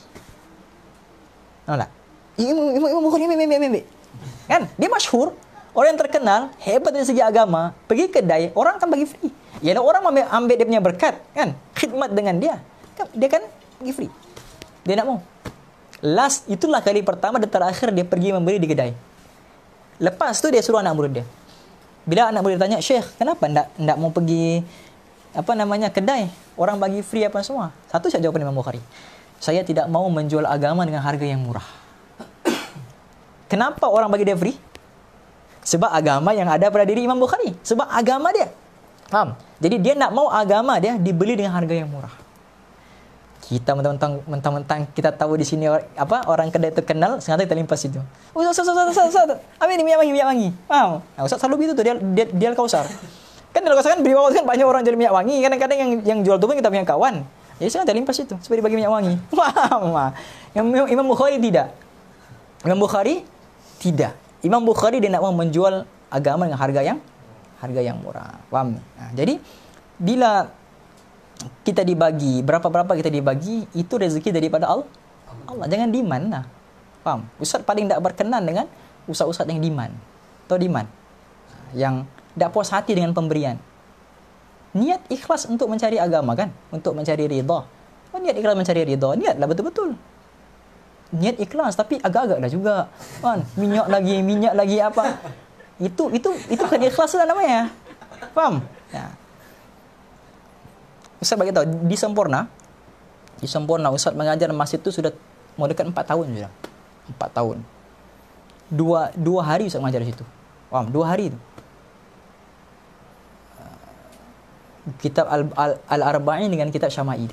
Nolak. tak? Imam Imam Imam Bukhari Imam Imam Kan? Dia masyhur, orang yang terkenal, hebat dari segi agama, pergi kedai, orang akan bagi free. Ya, orang ambil, ambil dia punya berkat, kan? Khidmat dengan dia. Kan? Dia kan bagi free. Dia nak mau. Last itulah kali pertama dan terakhir dia pergi memberi di kedai. Lepas tu dia suruh anak murid dia. Bila anak murid tanya, "Syekh, kenapa ndak tidak mau pergi apa namanya kedai orang bagi free apa semua. Satu saya jawab Imam Bukhari. Saya tidak mau menjual agama dengan harga yang murah. Kenapa orang bagi dia free? Sebab agama yang ada pada diri Imam Bukhari. Sebab agama dia. Faham? Jadi dia nak mau agama dia dibeli dengan harga yang murah. Kita mentang-mentang, mentang-mentang kita tahu di sini apa orang kedai itu kenal, sengaja kita limpas itu. Ustaz, ustaz, ustaz, ustaz, apa Amin, minyak wangi, minyak wangi. Faham? Nah, ustaz selalu begitu tuh, dia, dia, dia kausar. Kan kalau katakan beri bawah kan banyak orang jual minyak wangi. Kadang-kadang yang yang jual tu pun kita punya kawan. Jadi saya tak limpas itu. Supaya bagi minyak wangi. Ha. Mama. Yang Imam Bukhari tidak. Imam Bukhari tidak. Imam Bukhari dia nak mau menjual agama dengan harga yang harga yang murah. Faham? Nah, ha. jadi bila kita dibagi, berapa-berapa kita dibagi, itu rezeki daripada Allah. Allah jangan diman lah. Faham? Ustaz paling tak berkenan dengan usaha-usaha yang diman. Tahu diman. Ha. Yang tidak puas hati dengan pemberian. Niat ikhlas untuk mencari agama kan? Untuk mencari ridha. Oh, niat ikhlas mencari ridha. Niatlah betul-betul. Niat ikhlas tapi agak-agak dah juga. Kan? Minyak lagi, minyak lagi apa. Itu itu itu kan ikhlas lah namanya. Faham? Ya. Ustaz bagi tahu di sempurna di sempurna Ustaz mengajar masjid itu sudah mau dekat 4 tahun sudah. 4 tahun. Dua dua hari Ustaz mengajar di situ. Faham? Dua hari itu. kitab al, al, al arba'in dengan kitab syama'il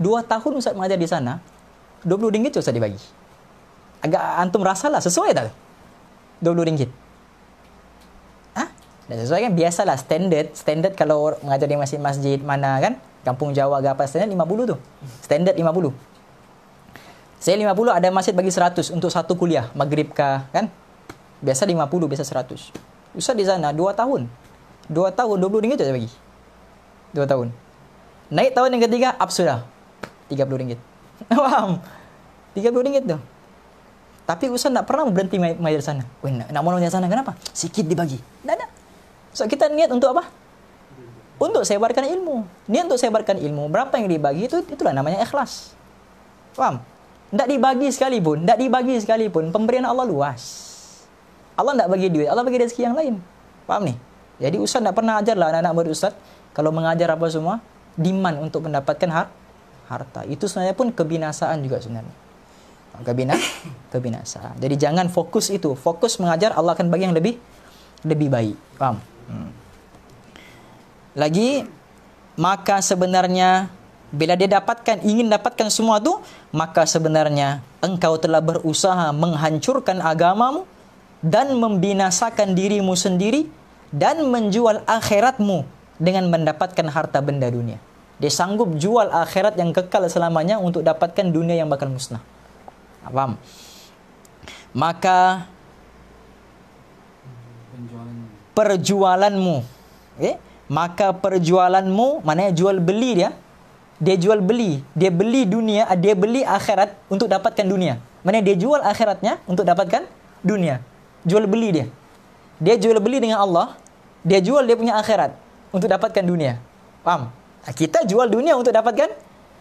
dua tahun Ustaz mengajar di sana, 20 ringgit tu Ustaz dibagi. Agak antum rasalah sesuai tak? 20 ringgit. Ah, ha? Dah sesuai kan? Biasalah standard. Standard kalau mengajar di masjid, masjid mana kan? Kampung Jawa ke apa standard 50 tu. Standard 50. Saya 50 ada masjid bagi 100 untuk satu kuliah. Maghrib kah kan? Biasa 50, biasa 100. Ustaz di sana 2 tahun. 2 tahun 20 ringgit saja bagi. 2 tahun. Naik tahun yang ketiga up sudah. 30 ringgit. Faham? 30 ringgit tu. Tapi Ustaz tak pernah berhenti mengajar sana. Oh, nak, nak mana sana kenapa? Sikit dibagi. Tak ada. So kita niat untuk apa? Untuk sebarkan ilmu. Niat untuk sebarkan ilmu. Berapa yang dibagi itu itulah namanya ikhlas. Faham? Tak dibagi sekalipun. Tak dibagi sekalipun. Pemberian Allah luas. Allah tidak bagi duit, Allah bagi rezeki yang lain. Paham ni? Jadi ustaz tidak pernah ajar lah anak-anak murid ustaz. Kalau mengajar apa semua, demand untuk mendapatkan har harta. Itu sebenarnya pun kebinasaan juga sebenarnya. Ha, kebina, kebinasaan. Jadi jangan fokus itu. Fokus mengajar, Allah akan bagi yang lebih lebih baik. Paham? Hmm. Lagi, maka sebenarnya bila dia dapatkan ingin dapatkan semua tu maka sebenarnya engkau telah berusaha menghancurkan agamamu dan membinasakan dirimu sendiri dan menjual akhiratmu dengan mendapatkan harta benda dunia. Dia sanggup jual akhirat yang kekal selamanya untuk dapatkan dunia yang bakal musnah. Faham? Maka perjualanmu, okay? Eh? maka perjualanmu, mana jual beli dia? Dia jual beli, dia beli dunia, dia beli akhirat untuk dapatkan dunia. Mana dia jual akhiratnya untuk dapatkan dunia? jual beli dia. Dia jual beli dengan Allah, dia jual dia punya akhirat untuk dapatkan dunia. Faham? Kita jual dunia untuk dapatkan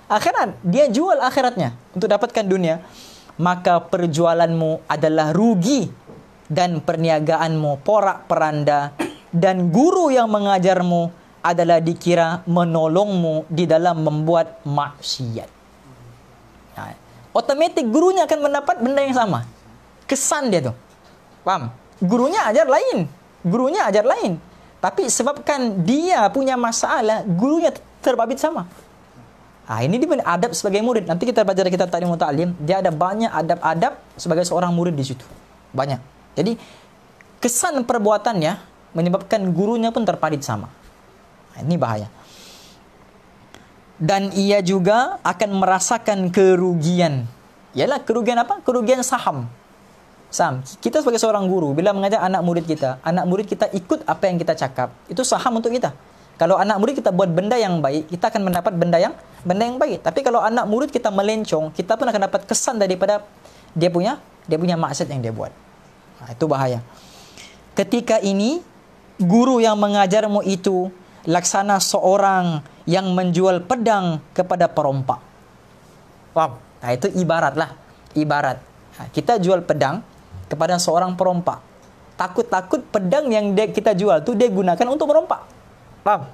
akhirat. Dia jual akhiratnya untuk dapatkan dunia. Maka perjualanmu adalah rugi dan perniagaanmu porak peranda dan guru yang mengajarmu adalah dikira menolongmu di dalam membuat maksiat. Nah, gurunya akan mendapat benda yang sama. Kesan dia tuh. Faham? Gurunya ajar lain. Gurunya ajar lain. Tapi sebabkan dia punya masalah, gurunya terbabit sama. Ah ini dia adab sebagai murid. Nanti kita belajar kita tadi muta'alim. Dia ada banyak adab-adab sebagai seorang murid di situ. Banyak. Jadi kesan perbuatannya menyebabkan gurunya pun terpadit sama. Nah, ini bahaya. Dan ia juga akan merasakan kerugian. Ialah kerugian apa? Kerugian saham. Sam, kita sebagai seorang guru, bila mengajar anak murid kita, anak murid kita ikut apa yang kita cakap, itu saham untuk kita. Kalau anak murid kita buat benda yang baik, kita akan mendapat benda yang benda yang baik. Tapi kalau anak murid kita melencong, kita pun akan dapat kesan daripada dia punya dia punya maksud yang dia buat. Nah, ha, itu bahaya. Ketika ini, guru yang mengajarmu itu laksana seorang yang menjual pedang kepada perompak. Wow, ha, itu ibarat lah. Ha, ibarat. Kita jual pedang, kepada seorang perompak. Takut-takut pedang yang dia, kita jual tu dia gunakan untuk merompak. Faham?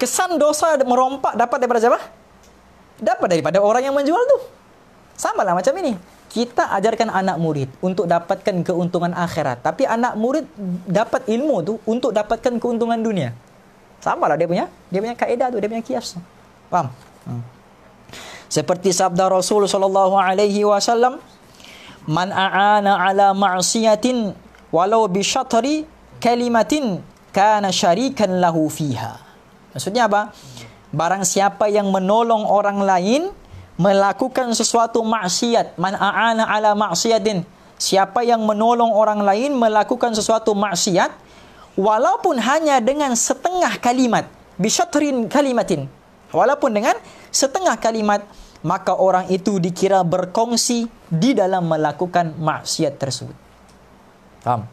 Kesan dosa merompak dapat daripada siapa? Dapat daripada orang yang menjual tu. Sama lah macam ini. Kita ajarkan anak murid untuk dapatkan keuntungan akhirat. Tapi anak murid dapat ilmu tu untuk dapatkan keuntungan dunia. Sama lah dia punya. Dia punya kaedah tu. Dia punya kias tu. Faham? Hmm. Seperti sabda Rasul sallallahu alaihi wasallam man aana ala ma'siyatin walau bi syatri kalimatin kana syarikan lahu fiha. Maksudnya apa? Barang siapa yang menolong orang lain melakukan sesuatu maksiat, man aana ala ma'siyatin. Siapa yang menolong orang lain melakukan sesuatu maksiat walaupun hanya dengan setengah kalimat, bi syatrin kalimatin. Walaupun dengan setengah kalimat, maka orang itu dikira berkongsi di dalam melakukan maksiat tersebut. Faham?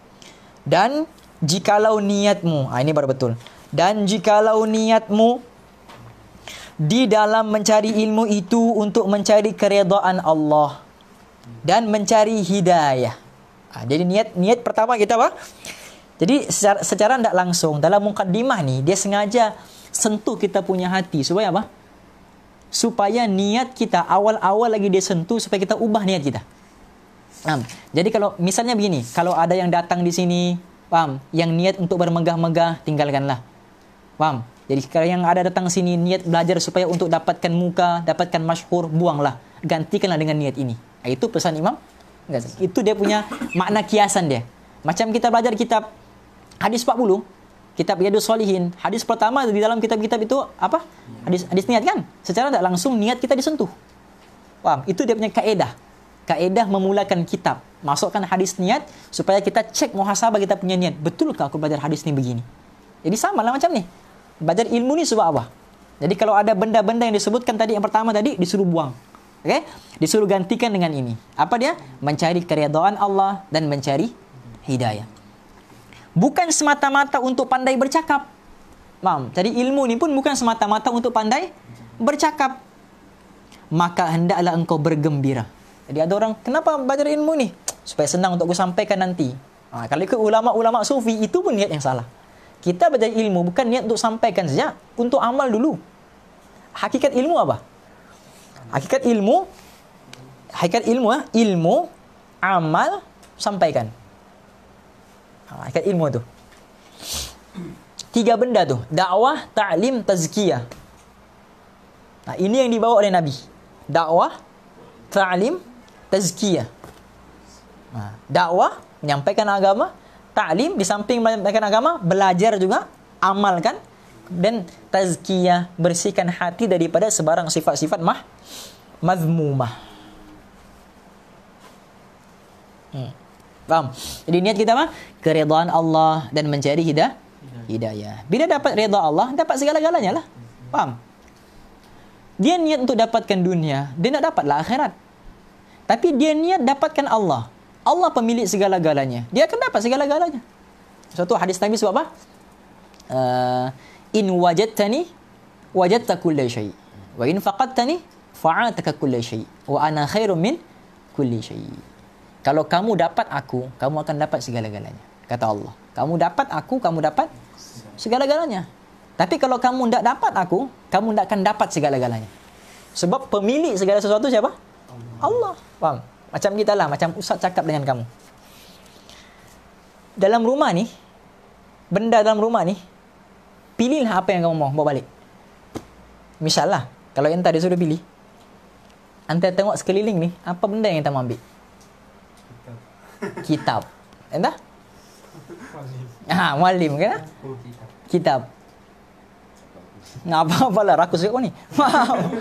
Dan jikalau niatmu, ah ini baru betul. Dan jikalau niatmu di dalam mencari ilmu itu untuk mencari keredaan Allah dan mencari hidayah. Ha, jadi niat niat pertama kita apa? Jadi secara tidak langsung dalam mukadimah ni dia sengaja sentuh kita punya hati supaya apa? supaya niat kita awal-awal lagi dia sentuh supaya kita ubah niat kita. Um, jadi kalau misalnya begini, kalau ada yang datang di sini, paham, yang niat untuk bermegah-megah tinggalkanlah. Paham? Jadi kalau yang ada datang sini niat belajar supaya untuk dapatkan muka, dapatkan masyhur, buanglah. Gantikanlah dengan niat ini. Ah, itu pesan Imam Itu dia punya makna kiasan dia. Macam kita belajar kitab hadis 40, kitab Riyadus Salihin, hadis pertama di dalam kitab-kitab itu apa? Hadis hadis niat kan? Secara tak langsung niat kita disentuh. Paham? Itu dia punya kaedah. Kaedah memulakan kitab. Masukkan hadis niat supaya kita cek muhasabah kita punya niat. Betulkah aku belajar hadis ni begini? Jadi sama lah macam ni. Belajar ilmu ni sebab apa? Jadi kalau ada benda-benda yang disebutkan tadi yang pertama tadi disuruh buang. okay? Disuruh gantikan dengan ini. Apa dia? Mencari keridhaan Allah dan mencari hidayah bukan semata-mata untuk pandai bercakap. Faham? Jadi ilmu ni pun bukan semata-mata untuk pandai bercakap. Maka hendaklah engkau bergembira. Jadi ada orang, kenapa belajar ilmu ni? Supaya senang untuk aku sampaikan nanti. Ha, kalau ikut ulama-ulama sufi, itu pun niat yang salah. Kita belajar ilmu bukan niat untuk sampaikan saja, untuk amal dulu. Hakikat ilmu apa? Hakikat ilmu, hakikat ilmu, ha? ilmu, amal, sampaikan. Ha, ikat ilmu tu. Tiga benda tu, dakwah, ta'lim, tazkiyah. Nah, ha, ini yang dibawa oleh Nabi. Dakwah, ta'lim, tazkiyah. Nah, ha, dakwah menyampaikan agama, ta'lim di samping menyampaikan agama, belajar juga, amalkan dan tazkiyah bersihkan hati daripada sebarang sifat-sifat mah mazmumah. Hmm. Faham? Jadi niat kita apa? Keredaan Allah dan mencari hidayah. Hidayah. Bila dapat redha Allah, dapat segala-galanya lah. Faham? Dia niat untuk dapatkan dunia, dia nak dapatlah akhirat. Tapi dia niat dapatkan Allah. Allah pemilik segala-galanya. Dia akan dapat segala-galanya. Satu so, hadis Nabi sebab apa? Uh, in wajadtani wajadta kulli syai. Wa in faqadtani fa'ataka kulli syai. Wa ana khairun min kulli syai. Kalau kamu dapat aku, kamu akan dapat segala-galanya. Kata Allah. Kamu dapat aku, kamu dapat segala-galanya. Tapi kalau kamu tidak dapat aku, kamu tidak akan dapat segala-galanya. Sebab pemilik segala sesuatu siapa? Allah. Faham? Macam kita lah, macam Ustaz cakap dengan kamu. Dalam rumah ni, benda dalam rumah ni, pilihlah apa yang kamu mahu, bawa balik. Misalnya, lah, kalau yang tadi sudah pilih, anda tengok sekeliling ni, apa benda yang kita mau ambil? kitab. Entah? Ha, mualim ke? Kan? Kitab. Nak apa-apa lah, rakus kat ni. Faham?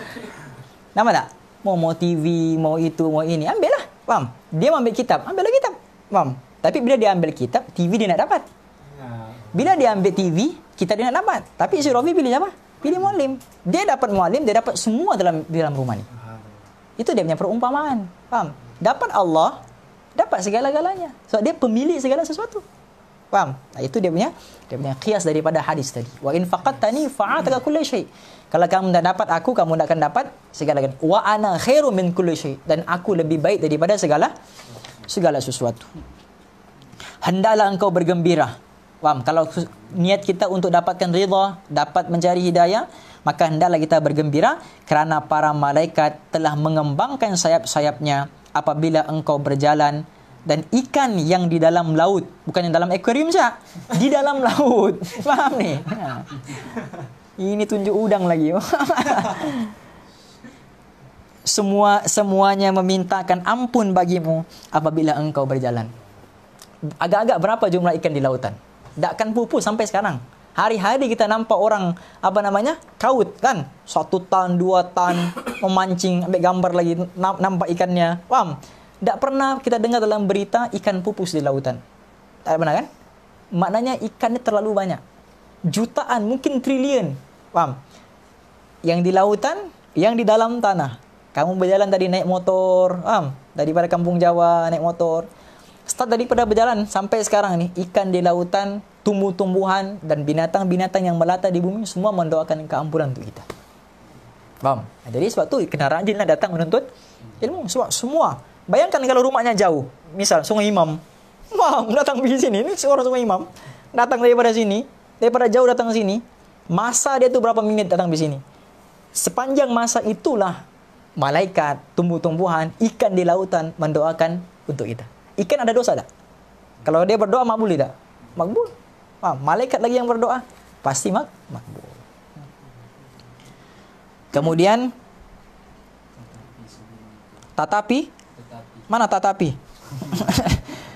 Nama tak? Mau mau TV, mau itu, mau ini. Ambil lah. Faham? Dia mau ambil kitab. Ambil lah kitab. Faham? Tapi bila dia ambil kitab, TV dia nak dapat. Bila dia ambil TV, kita dia nak dapat. Tapi si Rofi pilih apa? Pilih mualim. Dia dapat mualim, dia dapat semua dalam dalam rumah ni. Itu dia punya perumpamaan. Faham? Dapat Allah, dapat segala-galanya. Sebab so, dia pemilik segala sesuatu. Faham? Nah, itu dia punya dia punya kias daripada hadis tadi. Wa in faqattani fa'ataka kullu syai. Kalau kamu tidak dapat aku, kamu tidak akan dapat segala-galanya. Wa ana khairu min kullu syai dan aku lebih baik daripada segala segala sesuatu. Hendalah engkau bergembira. Faham? Kalau niat kita untuk dapatkan rida, dapat mencari hidayah, maka hendaklah kita bergembira kerana para malaikat telah mengembangkan sayap-sayapnya apabila engkau berjalan dan ikan yang di dalam laut bukan yang dalam akuarium saja di dalam laut faham ni ha. ini tunjuk udang lagi semua semuanya memintakan ampun bagimu apabila engkau berjalan agak-agak berapa jumlah ikan di lautan takkan pupus sampai sekarang hari-hari kita nampak orang apa namanya kaut kan satu tahun dua tahun memancing ambil gambar lagi nampak ikannya paham tak pernah kita dengar dalam berita ikan pupus di lautan tak pernah kan maknanya ikannya terlalu banyak jutaan mungkin trilion paham yang di lautan yang di dalam tanah kamu berjalan tadi naik motor paham pada kampung Jawa naik motor start tadi pada berjalan sampai sekarang ni ikan di lautan tumbuh-tumbuhan dan binatang-binatang yang melata di bumi semua mendoakan keampunan untuk kita. Faham? Jadi sebab tu kena rajinlah datang menuntut ilmu sebab semua bayangkan kalau rumahnya jauh, misal Sungai Imam. Mam datang di sini ini seorang Sungai Imam datang daripada sini, daripada jauh datang ke sini, masa dia tu berapa minit datang di sini. Sepanjang masa itulah malaikat, tumbuh-tumbuhan, ikan di lautan mendoakan untuk kita. Ikan ada dosa tak? Kalau dia berdoa makbul tak? Makbul. Faham? Malaikat lagi yang berdoa pasti mak makbul. Kemudian tetapi, mana tetapi?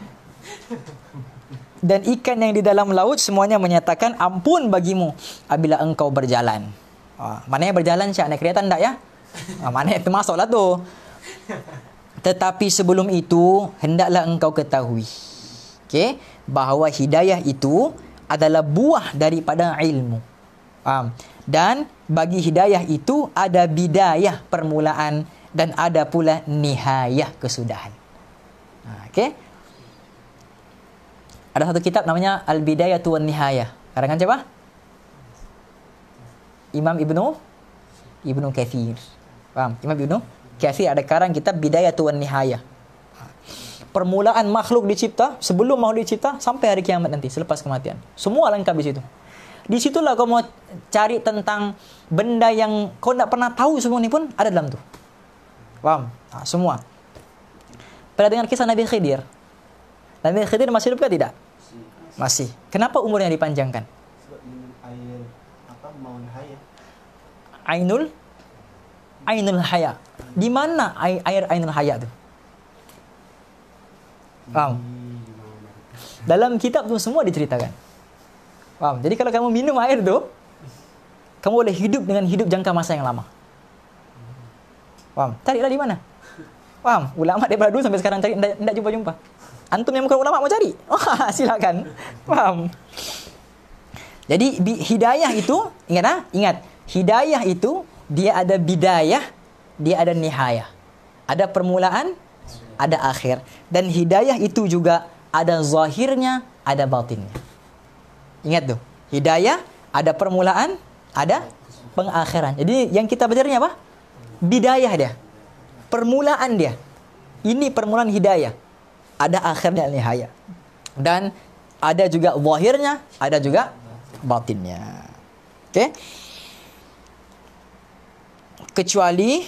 Dan ikan yang di dalam laut semuanya menyatakan ampun bagimu apabila engkau berjalan. Oh, ha, mana yang berjalan siapa nak kelihatan tak ya? Oh, ha, mana itu masuklah tu. Tetapi sebelum itu hendaklah engkau ketahui. Okey, bahawa hidayah itu adalah buah daripada ilmu. Faham? Dan bagi hidayah itu ada bidayah permulaan dan ada pula nihayah kesudahan. Ha, okay? Ada satu kitab namanya Al-Bidayah tuan Nihayah. Karangan siapa? Imam Ibnu Ibnu Katsir. Faham? Imam Ibnu Katsir ada karang kitab Bidayah tuan Nihayah permulaan makhluk dicipta sebelum makhluk dicipta sampai hari kiamat nanti selepas kematian. Semua lengkap di situ. Di situlah kau mau cari tentang benda yang kau tidak pernah tahu semua ni pun ada dalam tu. Faham? Ha, semua. Pada dengan kisah Nabi Khidir. Nabi Khidir masih hidup ke tidak? Masih. Kenapa umurnya dipanjangkan? Ainul Ainul Haya. Di mana air Ainul Haya tu? Faham? Dalam kitab tu semua diceritakan. Faham? Jadi kalau kamu minum air tu, kamu boleh hidup dengan hidup jangka masa yang lama. Faham? lah di mana? Faham? Ulama daripada dulu sampai sekarang cari tidak jumpa-jumpa. Antum yang muka ulama mau cari. Oh, silakan. Faham? Jadi hidayah itu ingat ah, ingat. Hidayah itu dia ada bidayah, dia ada nihayah. Ada permulaan, ada akhir dan hidayah itu juga ada zahirnya, ada batinnya. Ingat tuh, hidayah ada permulaan, ada pengakhiran. Jadi yang kita belajar ini apa? Bidayah dia. Permulaan dia. Ini permulaan hidayah. Ada akhirnya nihaya. Dan ada juga zahirnya, ada juga batinnya. Oke. Okay? Kecuali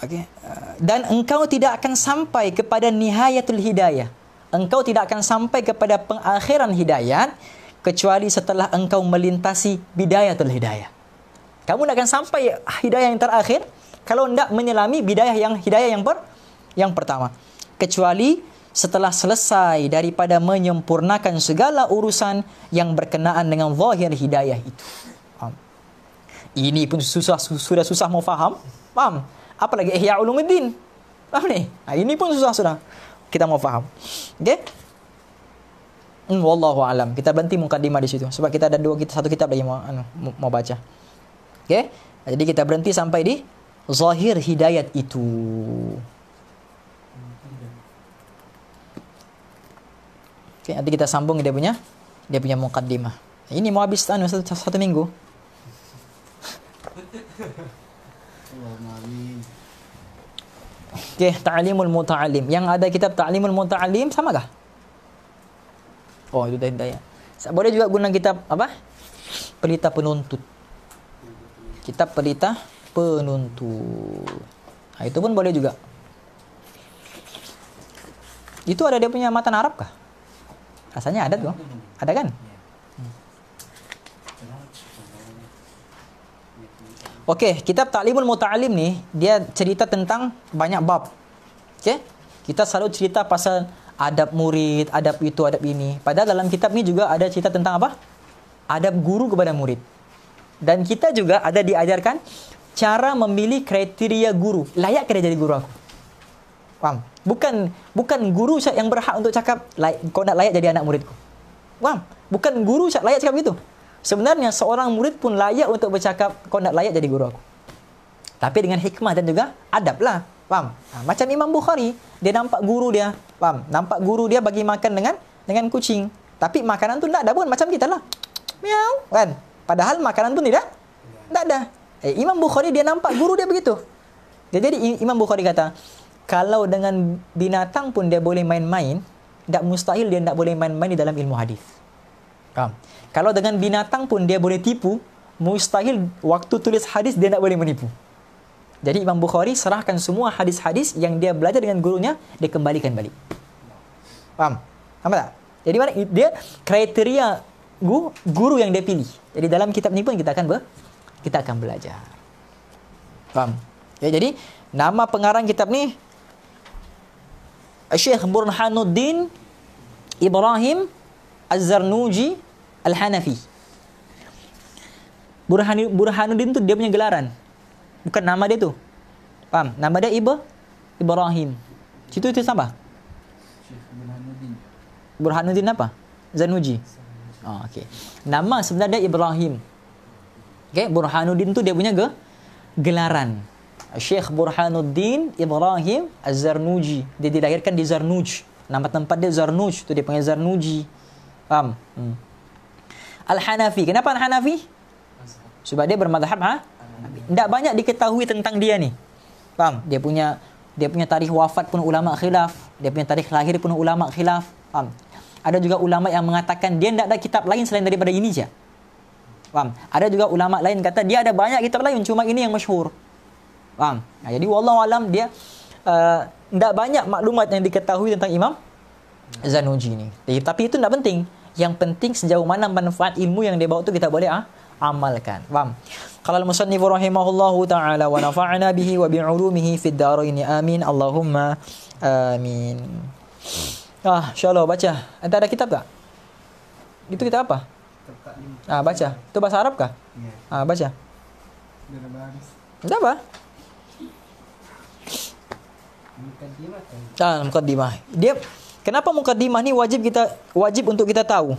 Okay. Uh, dan engkau tidak akan sampai kepada nihayatul hidayah. Engkau tidak akan sampai kepada pengakhiran hidayat kecuali setelah engkau melintasi bidayatul hidayah. Kamu tidak akan sampai hidayah yang terakhir kalau tidak menyelami bidayah yang hidayah yang per, yang pertama. Kecuali setelah selesai daripada menyempurnakan segala urusan yang berkenaan dengan zahir hidayah itu. Ini pun susah sudah susah mau faham. Faham? apalagi Ihya Ulumuddin. Faham nih? Nah, ini pun susah sudah. Kita mau faham. Oke? Hmm, wallahu alam. Kita berhenti mukadimah di situ. Sebab kita ada dua kita satu kitab lagi mau anu, mau baca. Oke? jadi kita berhenti sampai di zahir hidayat itu. Oke, nanti kita sambung dia punya dia punya mukadimah. Ini mau habis anu satu, satu minggu. Allahumma amin. Okay, ta'limul Mu'taalim. Yang ada kitab ta'limul Mu'taalim samakah? Oh, itu dah daya. ya. boleh juga guna kitab apa? Pelita penuntut. Kitab pelita penuntut. Nah, ha, itu pun boleh juga. Itu ada dia punya matan Arab kah? Rasanya ada tu. Ada kan? Okey, kitab Ta'limul Muta'alim ni dia cerita tentang banyak bab. Okey. Kita selalu cerita pasal adab murid, adab itu, adab ini. Padahal dalam kitab ni juga ada cerita tentang apa? Adab guru kepada murid. Dan kita juga ada diajarkan cara memilih kriteria guru. Layak kira jadi guru aku. Faham? Bukan bukan guru yang berhak untuk cakap kau nak layak jadi anak muridku. Faham? Bukan guru yang layak cakap begitu sebenarnya seorang murid pun layak untuk bercakap kau nak layak jadi guru aku tapi dengan hikmah dan juga adab lah faham ha, macam Imam Bukhari dia nampak guru dia faham nampak guru dia bagi makan dengan dengan kucing tapi makanan tu tak ada pun macam kita lah miau kan padahal makanan pun tidak tak ada eh, Imam Bukhari dia nampak guru dia begitu dia jadi Imam Bukhari kata kalau dengan binatang pun dia boleh main-main tak mustahil dia tak boleh main-main di dalam ilmu hadis faham ha. Kalau dengan binatang pun dia boleh tipu, mustahil waktu tulis hadis dia tak boleh menipu. Jadi Imam Bukhari serahkan semua hadis-hadis yang dia belajar dengan gurunya, dia kembalikan balik. Faham? Faham tak? Jadi mana dia kriteria guru yang dia pilih. Jadi dalam kitab ni pun kita akan ber, kita akan belajar. Faham? Ya, jadi nama pengarang kitab ni Syekh Burhanuddin Ibrahim Az-Zarnuji Al-Hanafi. Burhani, Burhanuddin tu dia punya gelaran. Bukan nama dia tu. Faham? Nama dia Iba Ibrahim. Situ itu siapa? Burhanuddin. Burhanuddin apa? Zanuji. Oh, ah, okay. Nama sebenarnya Ibrahim. Okay, Burhanuddin tu dia punya ke? Gelaran. Syekh Burhanuddin Ibrahim Az-Zarnuji. Dia dilahirkan di Zarnuj. Nama tempat dia Zarnuj. Tu dia panggil Zarnuji. Faham? Hmm. Al-Hanafi. Kenapa Al-Hanafi? Sebab dia bermadhab ha? Tak banyak diketahui tentang dia ni. Faham? Dia punya dia punya tarikh wafat pun ulama khilaf, dia punya tarikh lahir pun ulama khilaf. Faham? Ada juga ulama yang mengatakan dia tidak ada kitab lain selain daripada ini saja. Faham? Ada juga ulama lain kata dia ada banyak kitab lain cuma ini yang masyhur. Faham? Nah, jadi wallahu alam dia uh, tidak uh, banyak maklumat yang diketahui tentang Imam Zanuji ni. Tapi itu tidak penting. Yang penting sejauh mana manfaat ilmu yang dia bawa tu kita boleh ah ha? amalkan. Faham? Qala al-musannif rahimahullahu taala wa nafa'na bihi wa bi'ulumihi fid darain amin. Allahumma amin. Ah, insyaallah baca. Entah ada kitab tak? Itu kitab apa? Ah, baca. Itu bahasa Arab kah? Ya. Ah, baca. Dah apa? Mukaddimah. Kan? Ah, mukaddimah. Dia Kenapa mukadimah ni wajib kita wajib untuk kita tahu?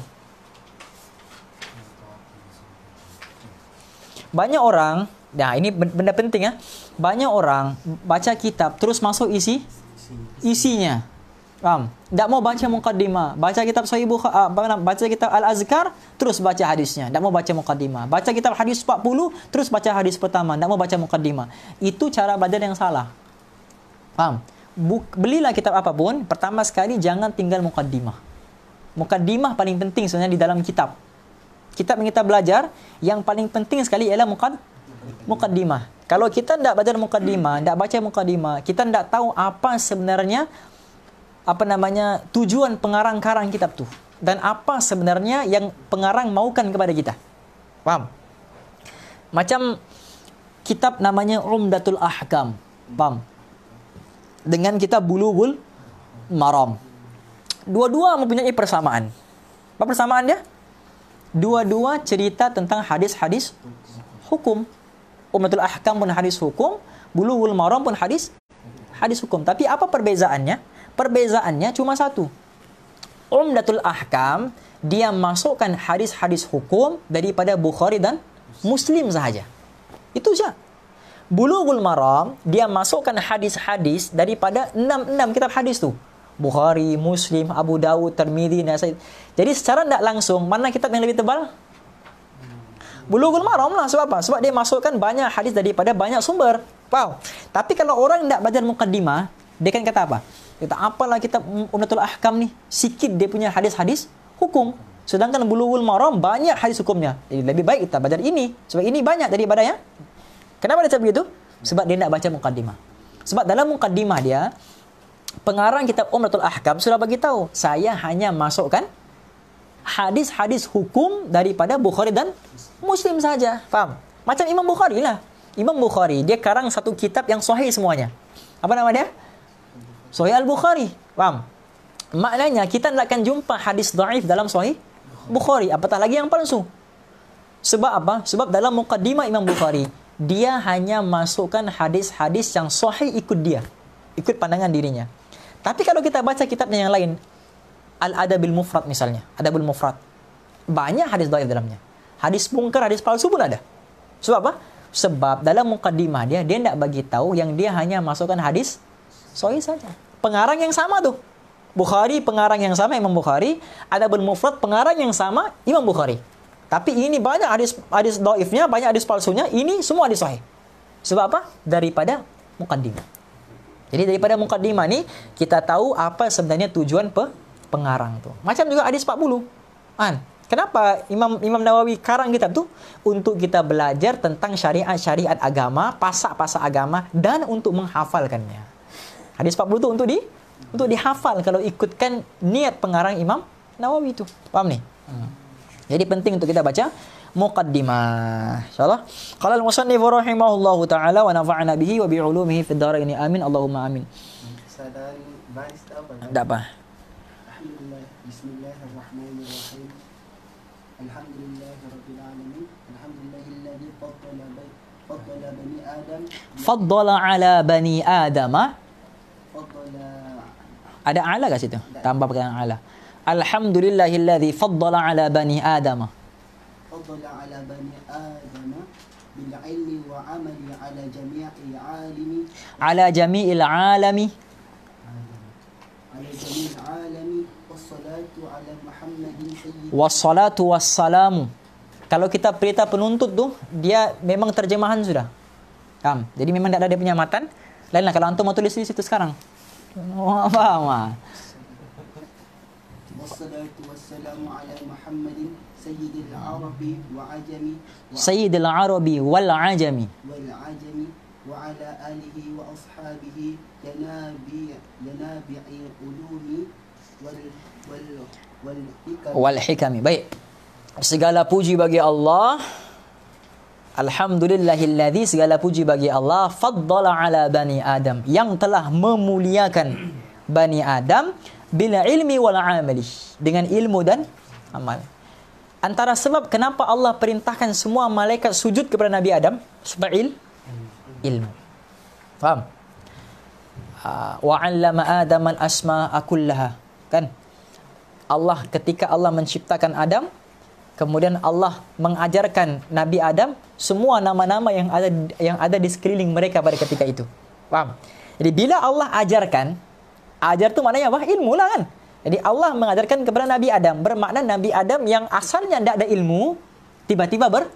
Banyak orang, nah ya, ini benda penting ya. Banyak orang baca kitab terus masuk isi isinya. Paham? Tak mau baca mukadimah, baca kitab Sahih Bukhari, uh, ah, baca kitab Al Azkar terus baca hadisnya. Tak mau baca mukadimah, baca kitab hadis 40 terus baca hadis pertama. Tak mau baca mukadimah. Itu cara belajar yang salah. Paham? belilah kitab apapun, pertama sekali jangan tinggal mukaddimah. Mukaddimah paling penting sebenarnya di dalam kitab. Kitab yang kita belajar, yang paling penting sekali ialah mukad, mukaddimah. Kalau kita tidak baca mukaddimah, tidak baca mukaddimah, kita tidak tahu apa sebenarnya apa namanya tujuan pengarang-karang kitab tu dan apa sebenarnya yang pengarang maukan kepada kita. Faham? Macam kitab namanya Umdatul Ahkam. Faham? dengan kita bulugul maram. Dua-dua mempunyai persamaan. Apa persamaan dia? Dua-dua cerita tentang hadis-hadis hukum. Ummatul Ahkam pun hadis hukum, bulugul maram pun hadis hadis hukum. Tapi apa perbezaannya? Perbezaannya cuma satu. Umdatul Ahkam dia masukkan hadis-hadis hukum daripada Bukhari dan Muslim sahaja. Itu saja. Bulughul Maram dia masukkan hadis-hadis daripada enam-enam kitab hadis tu. Bukhari, Muslim, Abu Dawud, Tirmizi, Nasa'i. Jadi secara tidak langsung mana kitab yang lebih tebal? Bulughul Maram lah sebab apa? Sebab dia masukkan banyak hadis daripada banyak sumber. Wow. Tapi kalau orang tidak belajar mukaddimah, dia kan kata apa? Kita apalah kita Umnatul Ahkam ni? Sikit dia punya hadis-hadis hukum. Sedangkan Bulughul Maram banyak hadis hukumnya. Jadi lebih baik kita belajar ini. Sebab ini banyak daripada yang Kenapa dia cakap begitu? Sebab dia nak baca mukaddimah. Sebab dalam mukaddimah dia, pengarang kitab Umratul Ahkam sudah bagi tahu, saya hanya masukkan hadis-hadis hukum daripada Bukhari dan Muslim saja. Faham? Macam Imam Bukhari lah. Imam Bukhari, dia karang satu kitab yang sahih semuanya. Apa nama dia? Sahih Al-Bukhari. Faham? Maknanya kita tidak akan jumpa hadis daif dalam sahih Bukhari. Apatah lagi yang palsu. Sebab apa? Sebab dalam mukaddimah Imam Bukhari, dia hanya masukkan hadis-hadis yang sahih ikut dia ikut pandangan dirinya tapi kalau kita baca kitabnya yang lain al adabil mufrad misalnya adabul mufrad banyak hadis dhaif dalamnya hadis mungkar hadis palsu pun ada sebab apa sebab dalam mukadimah dia dia tidak bagi tahu yang dia hanya masukkan hadis sahih saja pengarang yang sama tuh Bukhari pengarang yang sama Imam Bukhari Adabul Mufrad pengarang yang sama Imam Bukhari tapi ini banyak hadis hadis daifnya, banyak hadis palsunya, ini semua hadis sahih. Sebab apa? Daripada mukaddimah. Jadi daripada mukaddimah ni kita tahu apa sebenarnya tujuan pe pengarang tu. Macam juga hadis 40. Kan? Kenapa Imam Imam Nawawi karang kitab tu? Untuk kita belajar tentang syariat-syariat agama, pasak-pasak agama dan untuk menghafalkannya. Hadis 40 tu untuk di untuk dihafal kalau ikutkan niat pengarang Imam Nawawi tu Paham ni? Hmm. Jadi penting untuk kita baca muqaddimah. Insyaallah. Qala al-musannif rahimahullahu taala wa nafa'ana bihi wa bi'ulumihi fid dharain amin. Allahumma amin. Sadan baris apa? Tak apa. Alhamdulillah. ala bani Adam. Ada ala ke situ? Tambah pakai ala. Alhamdulillahilladzi faddala ala bani Adam. Faddala ala bani Adam bil ilmi wa amali ala jami'i alimi. Ala jami'il alami. Ala jami'il alami. Wassalatu ala Muhammadin sayyidin. Wassalatu wassalamu. Kalau kita perintah penuntut tu, dia memang terjemahan sudah. Faham? Jadi memang tak ada dia penyamatan. Lainlah kalau antum mau tulis di situ sekarang. Oh, faham ah. سيد العربي والعجمي والعجمي وعلى آله وأصحابه ينابيع ينابيع العلوم والحكم baik segala puji bagi Allah Alhamdulillahilladzi segala puji bagi Allah faddala ala bani Adam yang telah memuliakan bani Adam bila ilmi wal amali dengan ilmu dan amal. Antara sebab kenapa Allah perintahkan semua malaikat sujud kepada Nabi Adam sebab il, ilmu. Faham? Ah, wa 'allama Adam al-asma akullaha. Kan? Allah ketika Allah menciptakan Adam kemudian Allah mengajarkan Nabi Adam semua nama-nama yang ada yang ada di sekeliling mereka pada ketika itu. Faham? Jadi bila Allah ajarkan Ajar tu maknanya apa? Ilmu lah kan. Jadi Allah mengajarkan kepada Nabi Adam. Bermakna Nabi Adam yang asalnya tidak ada ilmu, tiba-tiba ber,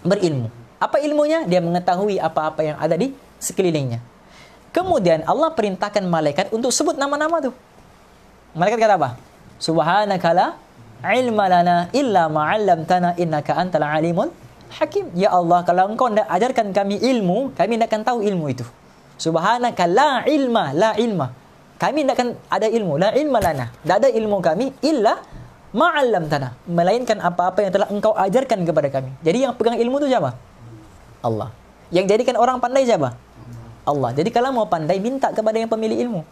berilmu. Apa ilmunya? Dia mengetahui apa-apa yang ada di sekelilingnya. Kemudian Allah perintahkan malaikat untuk sebut nama-nama tu. Malaikat kata apa? Subhanakala ilma lana illa ma'allamtana innaka antala alimun hakim. Ya Allah, kalau engkau tidak ajarkan kami ilmu, kami tidak akan tahu ilmu itu. Subhanaka la ilma, la ilma kami tidak akan ada ilmu. La ilma lana. Tidak ada ilmu kami illa ma'allam tanah. Melainkan apa-apa yang telah engkau ajarkan kepada kami. Jadi yang pegang ilmu itu siapa? Allah. Yang jadikan orang pandai siapa? Allah. Jadi kalau mau pandai, minta kepada yang pemilik ilmu.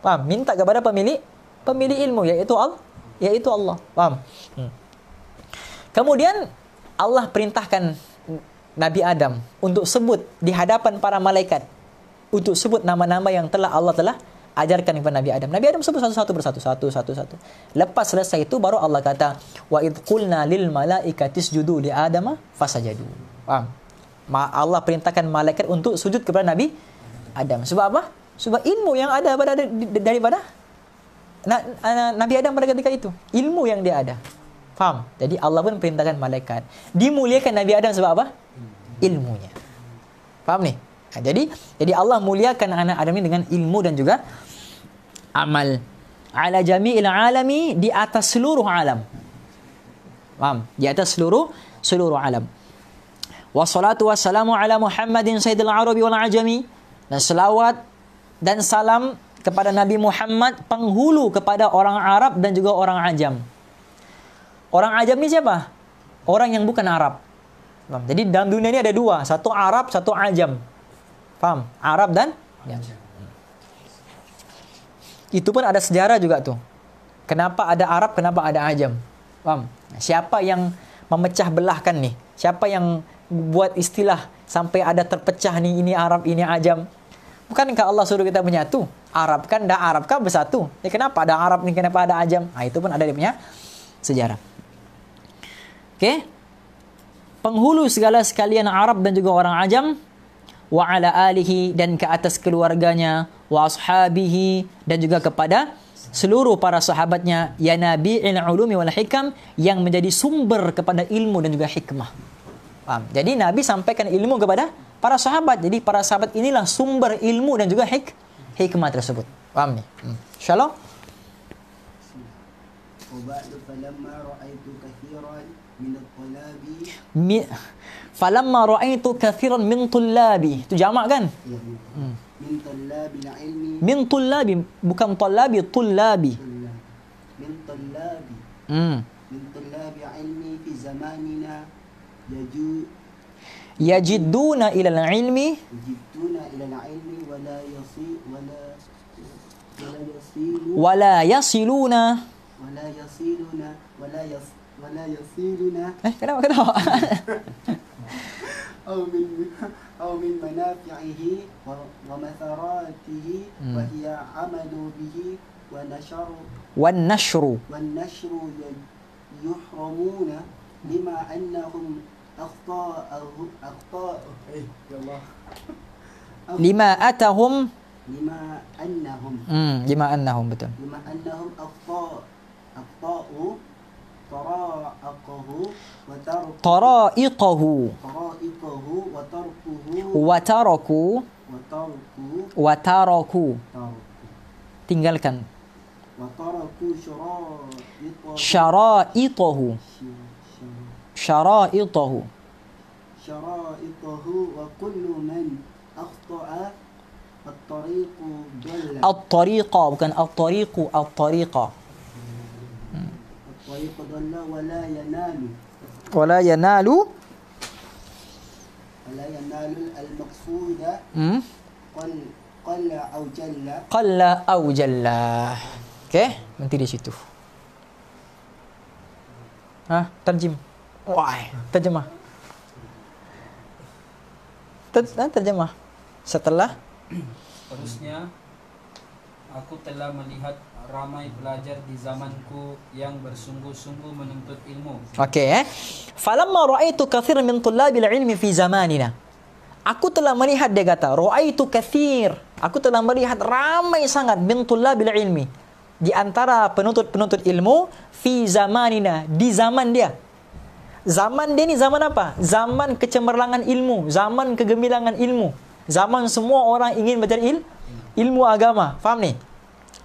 Faham? Minta kepada pemilik pemilik ilmu, yaitu al yaitu Allah. Faham? Hmm. Kemudian Allah perintahkan Nabi Adam untuk sebut di hadapan para malaikat untuk sebut nama-nama yang telah Allah telah ajarkan kepada Nabi Adam. Nabi Adam sebut satu-satu bersatu, satu-satu-satu. Lepas selesai itu baru Allah kata, "Wa id qulna lil malaikati isjudu li Adama fasajadu." Faham? Allah perintahkan malaikat untuk sujud kepada Nabi Adam. Sebab apa? Sebab ilmu yang ada pada daripada Nabi Adam pada ketika itu. Ilmu yang dia ada. Faham? Jadi Allah pun perintahkan malaikat. Dimuliakan Nabi Adam sebab apa? Ilmunya. Faham ni? Ha, jadi jadi Allah muliakan anak Adam ini dengan ilmu dan juga amal ala jami'il alami di atas seluruh alam. Faham? Di atas seluruh seluruh alam. Wa salatu wassalamu ala Muhammadin Sayyidil Arabi wal Ajami. Dan selawat dan salam kepada Nabi Muhammad penghulu kepada orang Arab dan juga orang Ajam. Orang Ajam ni siapa? Orang yang bukan Arab. Faham? Jadi dalam dunia ini ada dua, satu Arab, satu Ajam. Faham? Arab dan Ajam. Itu pun ada sejarah juga tu. Kenapa ada Arab, kenapa ada Ajam. Faham? Siapa yang memecah belahkan ni? Siapa yang buat istilah sampai ada terpecah ni ini Arab, ini Ajam? Bukankah Allah suruh kita menyatu? Arab kan dah Arab kan bersatu. Ya kenapa ada Arab ni, kenapa ada Ajam? Nah, ha, itu pun ada dia punya sejarah. Okey. Penghulu segala sekalian Arab dan juga orang Ajam wa ala alihi dan ke atas keluarganya wa ashabihi dan juga kepada seluruh para sahabatnya ya nabi il ulumi wal hikam yang menjadi sumber kepada ilmu dan juga hikmah. Faham? Jadi nabi sampaikan ilmu kepada para sahabat. Jadi para sahabat inilah sumber ilmu dan juga hik hikmah tersebut. Faham ni? Hmm. Insyaallah. Mi, falamma ra'aitu kathiran min tullabi. Itu jamak kan? Ya, ya. Hmm. من طلاب العلم من طلاب bukan طلابي طلابي من طلابي من طلاب علم في زماننا يجو يجدون إلى العلم يجدون إلى العلم ولا يصي ولا ولا يصلون ولا يصلون ولا ولا يص ولا يصلون ايه كلام kenapa أو من أو من منافعه ومثراته وهي عمل به ونشر والنشر والنشر يحرمون لما أنهم أخطاء أخطاء الله لما أتهم لما أنهم لما أنهم بتم. لما أنهم أخطاء أخطاء طرائقه وتركه طرائقه طرائقه وتركه وتركوا وتركوا وتركوا tinggalkan وتركوا شرائطه شرائطه شرائطه وكل من أخطأ الطريق ضل الطريقة bukan الطريق الطريقة ولا ينال ولا ينال ولا ينال المقصود hmm? قل قل jalla. جل قل او okay. nanti di situ ha terjem wah terjemah Ter, ha, terjemah setelah harusnya aku telah melihat ramai pelajar di zamanku yang bersungguh-sungguh menuntut ilmu. Okey eh. Falamma raaitu katsiran min tullabil ilmi fi zamanina. Aku telah melihat dia kata, raaitu katsir. Aku telah melihat ramai sangat min tullabil ilmi di antara penuntut-penuntut ilmu fi zamanina di zaman dia. Zaman dia ni zaman apa? Zaman kecemerlangan ilmu, zaman kegemilangan ilmu. Zaman semua orang ingin belajar il, ilmu agama. Faham ni?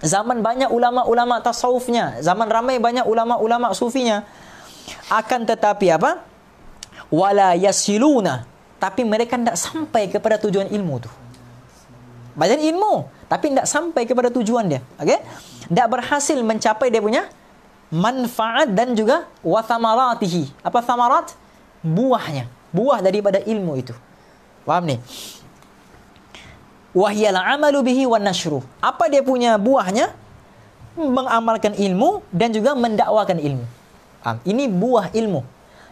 zaman banyak ulama-ulama tasawufnya, zaman ramai banyak ulama-ulama sufinya. Akan tetapi apa? Wala yasiluna. Tapi mereka tidak sampai kepada tujuan ilmu tu. Banyak ilmu. Tapi tidak sampai kepada tujuan dia. Okay? Tidak berhasil mencapai dia punya manfaat dan juga wathamaratihi. Apa thamarat? Buahnya. Buah daripada ilmu itu. Faham ni? wahyal amalu bihi wan nashru. Apa dia punya buahnya? Mengamalkan ilmu dan juga mendakwakan ilmu. ini buah ilmu.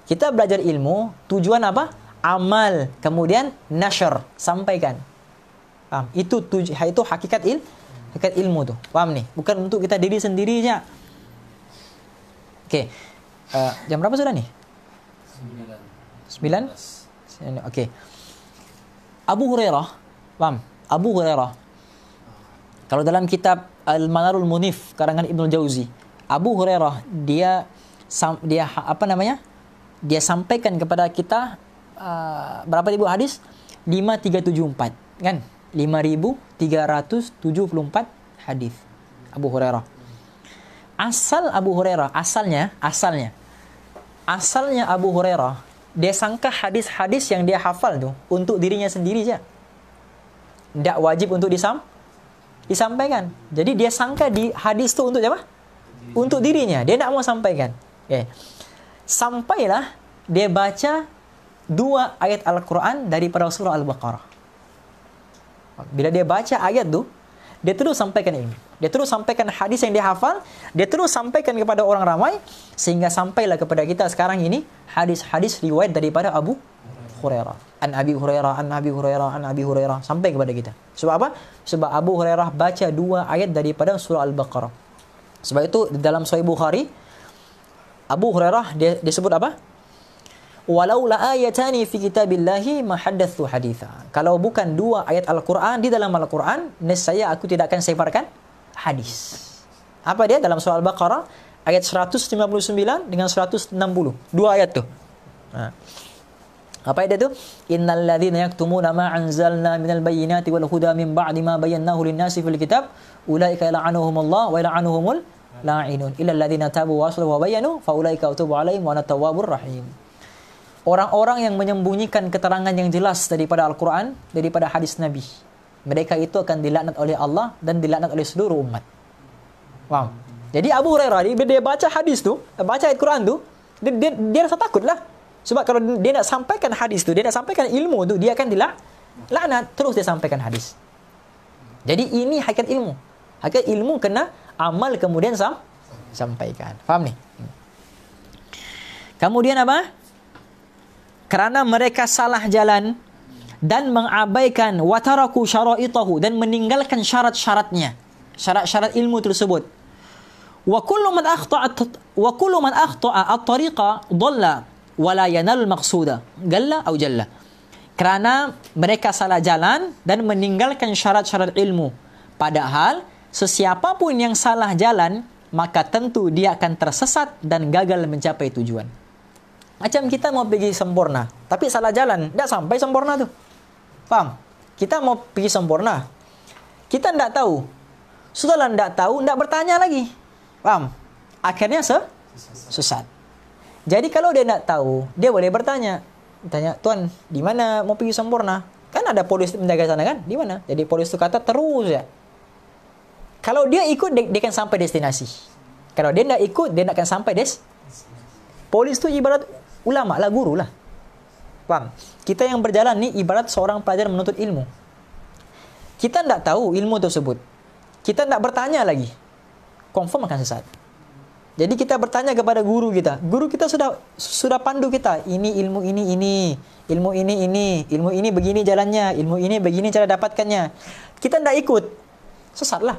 Kita belajar ilmu, tujuan apa? Amal, kemudian nashr, sampaikan. Itu tuju, ha, itu hakikat il, hakikat ilmu tu. Paham nih? Bukan untuk kita diri sendirinya. Okey. Uh, jam berapa sudah nih? Sembilan. Sembilan. 9. Okey. Abu Hurairah, paham? Abu Hurairah. Kalau dalam kitab Al-Manarul Munif karangan Ibnu Jauzi, Abu Hurairah dia dia ha-, apa namanya? Dia sampaikan kepada kita uh, berapa ribu hadis? 5374, kan? 5374 hadis Abu Hurairah. Asal Abu Hurairah, asalnya, asalnya asalnya Abu Hurairah dia sangka hadis-hadis yang dia hafal tu untuk dirinya sendiri saja tidak wajib untuk disam disampaikan. Jadi dia sangka di hadis itu untuk apa? Untuk dirinya. Dia tidak mau sampaikan. Okay. Sampailah dia baca dua ayat Al-Quran dari para surah Al-Baqarah. Bila dia baca ayat tu, dia terus sampaikan ini. Dia terus sampaikan hadis yang dia hafal, dia terus sampaikan kepada orang ramai, sehingga sampailah kepada kita sekarang ini hadis-hadis riwayat daripada Abu Hurairah. An Abi Hurairah, An Abi Hurairah, An Abi Hurairah sampai kepada kita. Sebab apa? Sebab Abu Hurairah baca dua ayat daripada surah Al-Baqarah. Sebab itu dalam Sahih Bukhari Abu Hurairah dia, dia sebut apa? Walau la ayatani fi kitabillahi ma hadatsu haditha. Kalau bukan dua ayat Al-Qur'an di dalam Al-Qur'an, nescaya aku tidak akan sebarkan hadis. Apa dia dalam surah Al-Baqarah ayat 159 dengan 160. Dua ayat tu. Ha apa itu? Innal ladzina yaktumuna ma anzalna minal bayyinati wal huda min ba'di ma bayyanahu lin-nasi fil kitab ulaika la'anuhum Allah wa la'anuhumul la'inun illal ladzina tabu wa aslu wa bayyanu fa ulaika utubu alaihim wa natawwabur rahim. Orang-orang yang menyembunyikan keterangan yang jelas daripada Al-Qur'an, daripada hadis Nabi, mereka itu akan dilaknat oleh Allah dan dilaknat oleh seluruh umat. Wow. Jadi Abu Hurairah dia baca hadis tu, baca ayat Quran tu, dia, dia, dia rasa takutlah. Sebab kalau dia nak sampaikan hadis tu, dia nak sampaikan ilmu tu, dia akan dilak laknat terus dia sampaikan hadis. Jadi ini hakikat ilmu. Hakikat ilmu kena amal kemudian sam sampaikan. Faham ni? Hmm. Kemudian apa? Kerana mereka salah jalan dan mengabaikan wataraku syara'itahu dan meninggalkan syarat-syaratnya. Syarat-syarat ilmu tersebut. Wa kullu man akhta'a wa kullu man akhta'a at-tariqa dhalla wala yanal maqsuda galla au jalla kerana mereka salah jalan dan meninggalkan syarat-syarat ilmu padahal sesiapa pun yang salah jalan maka tentu dia akan tersesat dan gagal mencapai tujuan macam kita mau pergi sempurna tapi salah jalan tidak sampai sempurna tu faham kita mau pergi sempurna kita tidak tahu sudahlah tidak tahu tidak bertanya lagi faham akhirnya se sesat. Jadi kalau dia nak tahu, dia boleh bertanya. Tanya, tuan, di mana mau pergi sempurna? Kan ada polis menjaga sana kan? Di mana? Jadi polis itu kata terus ya. Kalau dia ikut, dia, dia akan sampai destinasi. Kalau dia nak ikut, dia nak akan sampai des. Polis itu ibarat ulama lah, guru lah. Faham? Kita yang berjalan ni ibarat seorang pelajar menuntut ilmu. Kita tidak tahu ilmu tersebut. Kita tidak bertanya lagi. Confirm akan sesat. Jadi kita bertanya kepada guru kita. Guru kita sudah sudah pandu kita. Ini ilmu ini ini, ilmu ini ini, ilmu ini begini jalannya, ilmu ini begini cara dapatkannya. Kita tidak ikut, sesatlah.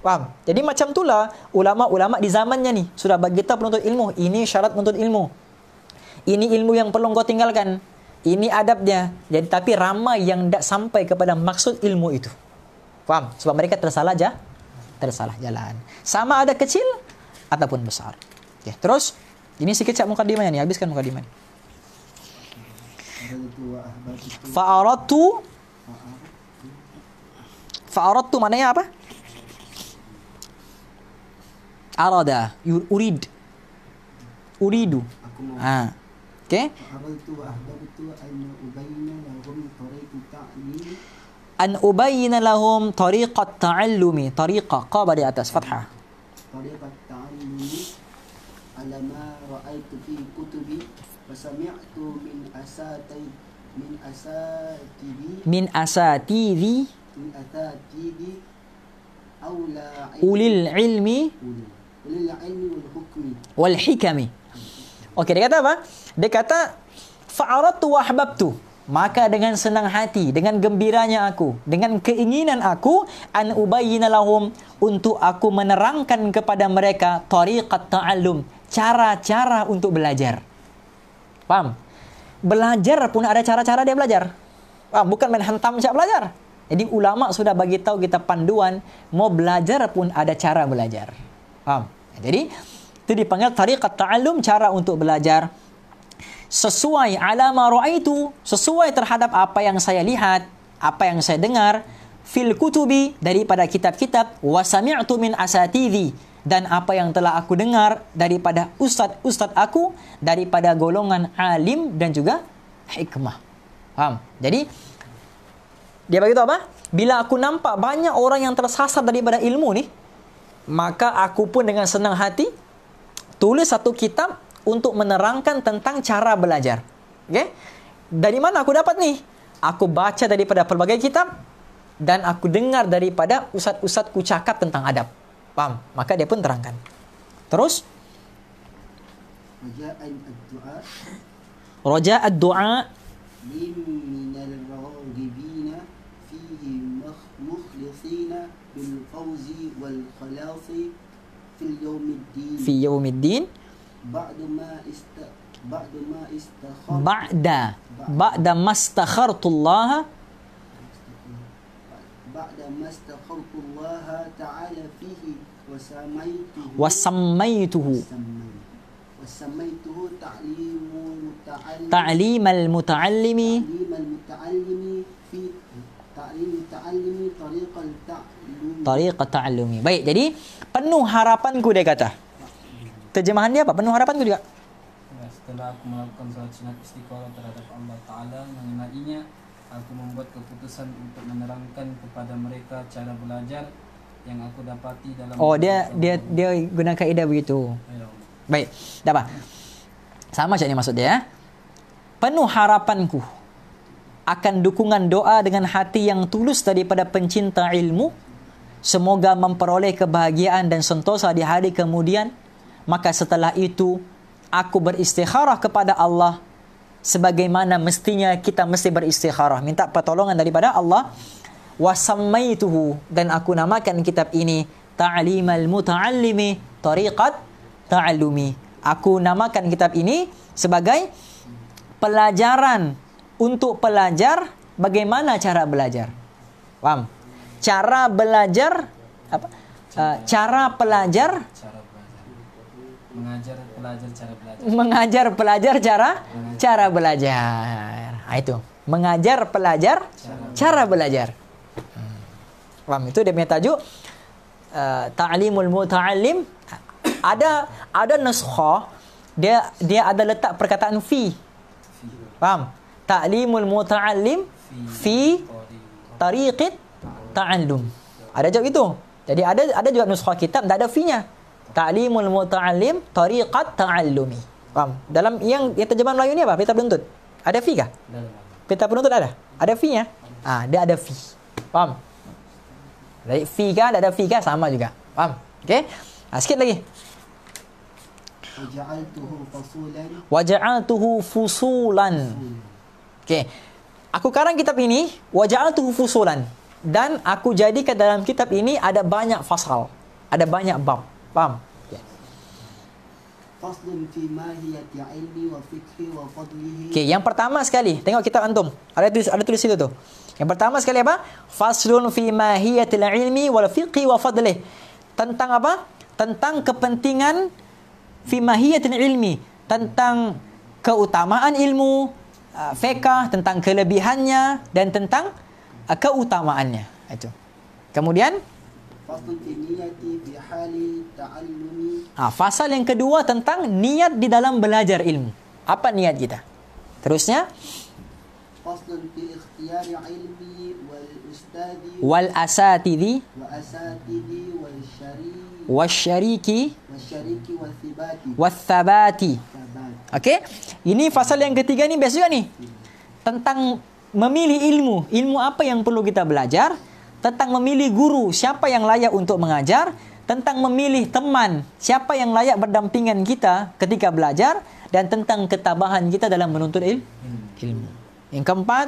Faham? Jadi macam itulah ulama-ulama di zamannya nih sudah bagi kita penuntut ilmu. Ini syarat penuntut ilmu. Ini ilmu yang perlu kau tinggalkan. Ini adabnya. Jadi tapi ramai yang tak sampai kepada maksud ilmu itu. Faham? Sebab mereka tersalah aja, tersalah jalan. Sama ada kecil, ataupun besar. Oke, terus ini sedikit cak dimana nih, habiskan mukadimah. Fa'aratu Fa'aratu maknanya apa? Arada, urid. Uridu. Ah. Oke. Okay. An ubayyina lahum tariqat ta'allumi. Tariqa. Qa di atas. Fathah. Tariqat alama ra'aitu fi kutubi wa sami'tu min asatai min asatibi min asatibi min ulil ilmi ulil ilmi wal hukmi wal hikami Okey, dia kata apa? Dia kata fa'aratu wa ahbabtu. Maka dengan senang hati, dengan gembiranya aku, dengan keinginan aku an ubayyin lahum untuk aku menerangkan kepada mereka tariqat ta'allum, cara-cara untuk belajar. Paham? Belajar pun ada cara-cara dia belajar. Paham? Bukan main hantam siap belajar. Jadi ulama sudah bagi tahu kita panduan mau belajar pun ada cara belajar. Paham? Jadi itu dipanggil tariqat ta'allum cara untuk belajar sesuai ala ma ra'aitu sesuai terhadap apa yang saya lihat apa yang saya dengar fil kutubi daripada kitab-kitab wa sami'tu min asatidhi dan apa yang telah aku dengar daripada ustaz-ustaz aku daripada golongan alim dan juga hikmah. Faham? Jadi dia bagi tahu apa? Bila aku nampak banyak orang yang tersasar daripada ilmu ni, maka aku pun dengan senang hati tulis satu kitab untuk menerangkan tentang cara belajar. Okey? Dari mana aku dapat ni? Aku baca daripada pelbagai kitab dan aku dengar daripada ustaz-ustaz ku cakap tentang adab. Faham? Maka dia pun terangkan. Terus Raja ad-du'a fi yawmid din ba'da ma ista ba'da ma ista ba'da ba'da mastakhartu ba'da mastakhartu Allah ta'ala fihi wa samaituhu wa samaituhu wa samaituhu ta'limul muta'allimi ta'limal muta'allimi ta'limal muta'allimi fi ta'limul muta'allimi tariqal ta'limi tariqal ta'limi baik jadi penuh harapanku dia kata terjemahan dia apa penuh harapanku juga ya, setelah aku melakukan salat sunat istiqarah terhadap Allah Ta'ala mengenainya aku membuat keputusan untuk menerangkan kepada mereka cara belajar yang aku dapati dalam Oh dia dia itu. dia guna kaedah begitu. Ayo. Ya. Baik. Dah apa? Sama saja ni maksud dia. Eh? Penuh harapanku akan dukungan doa dengan hati yang tulus daripada pencinta ilmu semoga memperoleh kebahagiaan dan sentosa di hari kemudian maka setelah itu aku beristikharah kepada Allah sebagaimana mestinya kita mesti beristikharah minta pertolongan daripada Allah wasammaituhu dan aku namakan kitab ini ta'limal muta'allimi tariqat ta'allumi aku namakan kitab ini sebagai pelajaran untuk pelajar bagaimana cara belajar paham cara belajar apa eh, cara, pelajar mengajar pelajar cara belajar. Mengajar pelajar cara mengajar. cara belajar. Nah, itu. Mengajar pelajar cara belajar. Paham hmm. itu dia punya tajuk uh, Ta'limul Muta'allim. ada ada naskhah dia dia ada letak perkataan fi. Faham? Ta'limul Muta'allim fi tariqit ta'allum. Ada jawab itu. Jadi ada ada juga nuskhah kitab tak ada fi-nya ta'limul muta'allim tariqat ta'allumi. Faham? Dalam yang, yang terjemahan Melayu ni apa? Peta penuntut. Ada fee kah? Peta penuntut ada? Ada fee ya? Ah, ha, dia ada fee. Faham? Ada fee kah? Tak ada fee kah? Sama juga. Faham? Okey. Ha, ah, sikit lagi. Waja'altuhu fusulan. Waja'altuhu fusulan. Okey. Aku karang kitab ini waja'altuhu fusulan dan aku jadikan dalam kitab ini ada banyak fasal. Ada banyak bab. Faham? Yes. Okay, yang pertama sekali, tengok kitab antum. Ada tulis ada tulis situ tu. Yang pertama sekali apa? Faslun fi mahiyatil ilmi wal fiqhi wa fadlih. Tentang apa? Tentang kepentingan fi mahiyatil ilmi, tentang keutamaan ilmu, uh, fiqh tentang kelebihannya dan tentang uh, keutamaannya. Itu. Kemudian Fasl bi halil Ha, fasal yang kedua tentang niat di dalam belajar ilmu. Apa niat kita? Terusnya. Faslun fi ikhtiyari ilmi wal ustadi wal asatidi wal syariki wal thabati. Okay. Ini fasal yang ketiga ni best juga ni. Tentang memilih ilmu. Ilmu apa yang perlu kita belajar. Tentang memilih guru. Siapa yang layak untuk Mengajar tentang memilih teman, siapa yang layak berdampingan kita ketika belajar dan tentang ketabahan kita dalam menuntut il- hmm. ilmu. Yang keempat,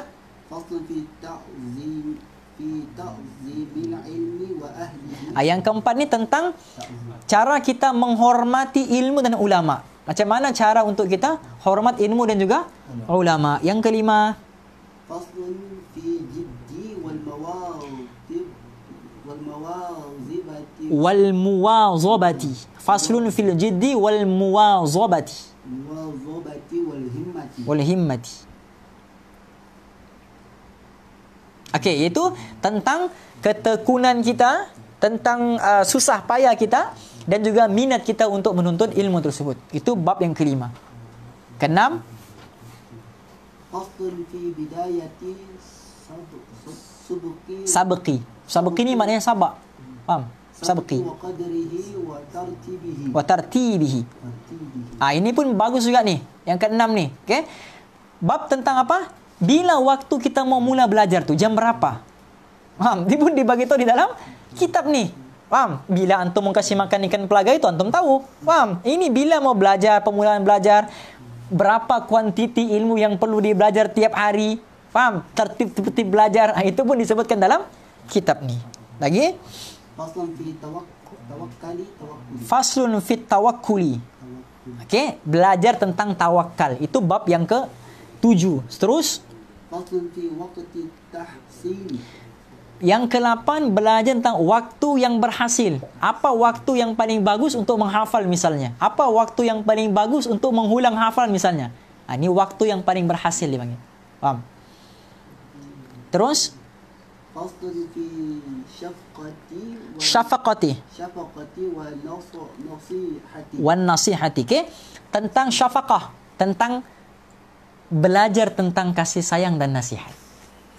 Ah, yang keempat ni tentang cara kita menghormati ilmu dan ulama. Macam mana cara untuk kita hormat ilmu dan juga ulama. Yang kelima, fi wal muwazabati faslun fil jiddi wal muwazabati muwazabati wal himmati wal himmati okey iaitu tentang ketekunan kita tentang uh, susah payah kita dan juga minat kita untuk menuntut ilmu tersebut itu bab yang kelima keenam fasl fi bidayati sabqi sabqi sabqi ni maknanya sabak faham sabqi wa tartibihi ah ini pun bagus juga ni yang keenam ni okay? bab tentang apa bila waktu kita mau mula belajar tu jam berapa faham dia pun dibagi tu di dalam kitab ni faham bila antum mau kasih makan ikan pelagai itu antum tahu faham ini bila mau belajar pemulaan belajar berapa kuantiti ilmu yang perlu belajar tiap hari faham tertib-tertib belajar ah, itu pun disebutkan dalam kitab ni lagi okay? Faslun fit tawakkali tawakkuli. Faslun fi tawakkuli. belajar tentang tawakal. Itu bab yang ke tujuh. Terus Faslun fi waqti tahsil. Yang ke-8 belajar tentang waktu yang berhasil. Apa waktu yang paling bagus untuk menghafal misalnya? Apa waktu yang paling bagus untuk mengulang hafal misalnya? Nah, ha, ini waktu yang paling berhasil dipanggil. Paham? Terus فاصدر في شفقتي شفقتي شفقتي tentang syafaqah tentang belajar tentang kasih sayang dan nasihat.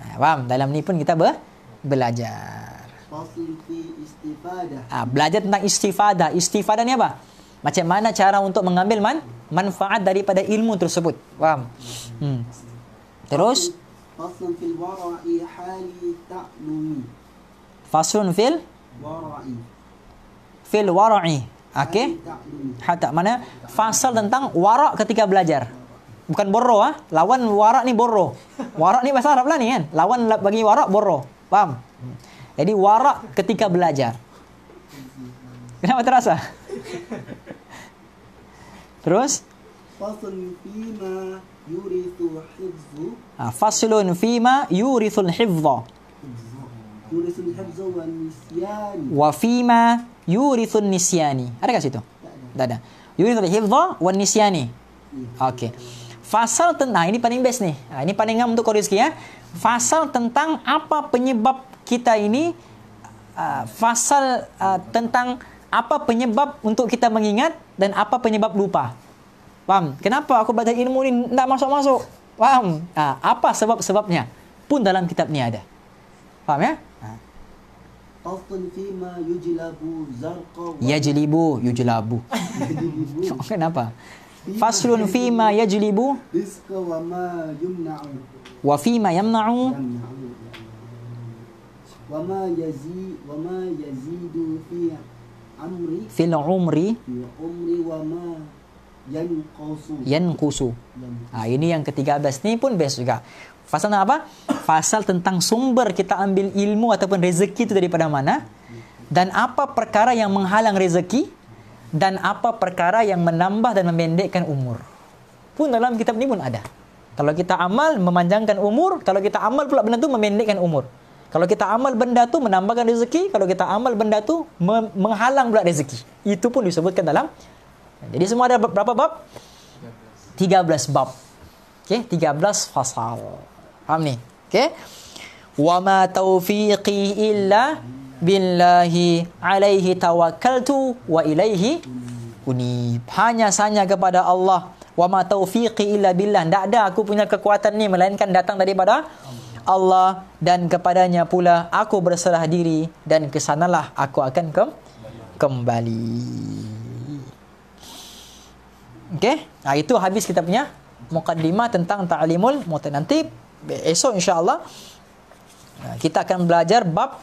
Nah, ha, faham? Dalam ni pun kita be- belajar. Ah, belajar tentang istifadah. Istifadah ni apa? Macam mana cara untuk mengambil man manfaat daripada ilmu tersebut. Faham? Hmm. Terus Faslun fil wara'i hali ta'lumi. Faslun fil wara'i. Fil wara'i. Okey. Hatta mana? Fasal tentang warak ketika belajar. Bukan borro ah. Ha? Lawan warak ni borro. Warak ni bahasa Arab lah ni kan. Lawan bagi warak borro. Faham? Jadi warak ketika belajar. Kenapa terasa? Terus? Fasal fima yurithu hifzu ha, faslun fima yurithul hifza yurithul hifza wa nisyan wa fima yurithul nisyani ada kat situ tak ada yurithul hifza wa nisyani okey fasal tentang ini paling best ni ha, ini paling ngam untuk korizki ya fasal tentang apa penyebab kita ini uh, fasal uh, tentang apa penyebab untuk kita mengingat dan apa penyebab lupa Faham? Kenapa aku belajar ilmu ni tak masuk-masuk? Faham? Ha, apa sebab-sebabnya? Pun dalam kitab ni ada. Faham ya? Qaftan ha. fima yujlabu zarqa Yajlibu yujlabu. Kenapa? Faslun fima yajlibu rizqa wa ma yumna'u. Wa fima yamna'u wa ma yazi wa ma yazidu fi amri fil umri fi umri wa ma Yanqusu. kusu. ha, ah, ini yang ketiga 13 ni pun best juga. Pasal tentang apa? Pasal tentang sumber kita ambil ilmu ataupun rezeki itu daripada mana. Dan apa perkara yang menghalang rezeki. Dan apa perkara yang menambah dan memendekkan umur. Pun dalam kitab ni pun ada. Kalau kita amal memanjangkan umur. Kalau kita amal pula benda tu memendekkan umur. Kalau kita amal benda tu menambahkan rezeki. Kalau kita amal benda tu menghalang pula rezeki. Itu pun disebutkan dalam jadi semua ada berapa bab? 13 bab. Okey, 13 fasal. Faham ni? okay? Wa ma tawfiqi illa billahi alaihi tawakkaltu wa ilaihi unib. Hanya sanya kepada Allah. Wa ma tawfiqi illa billah. Tak ada aku punya kekuatan ni melainkan datang daripada Allah dan kepadanya pula aku berserah diri dan kesanalah aku akan ke- kembali. Okey. Nah ha, itu habis kita punya mukadimah tentang ta'limul mutan. Nanti esok insya-Allah ha, kita akan belajar bab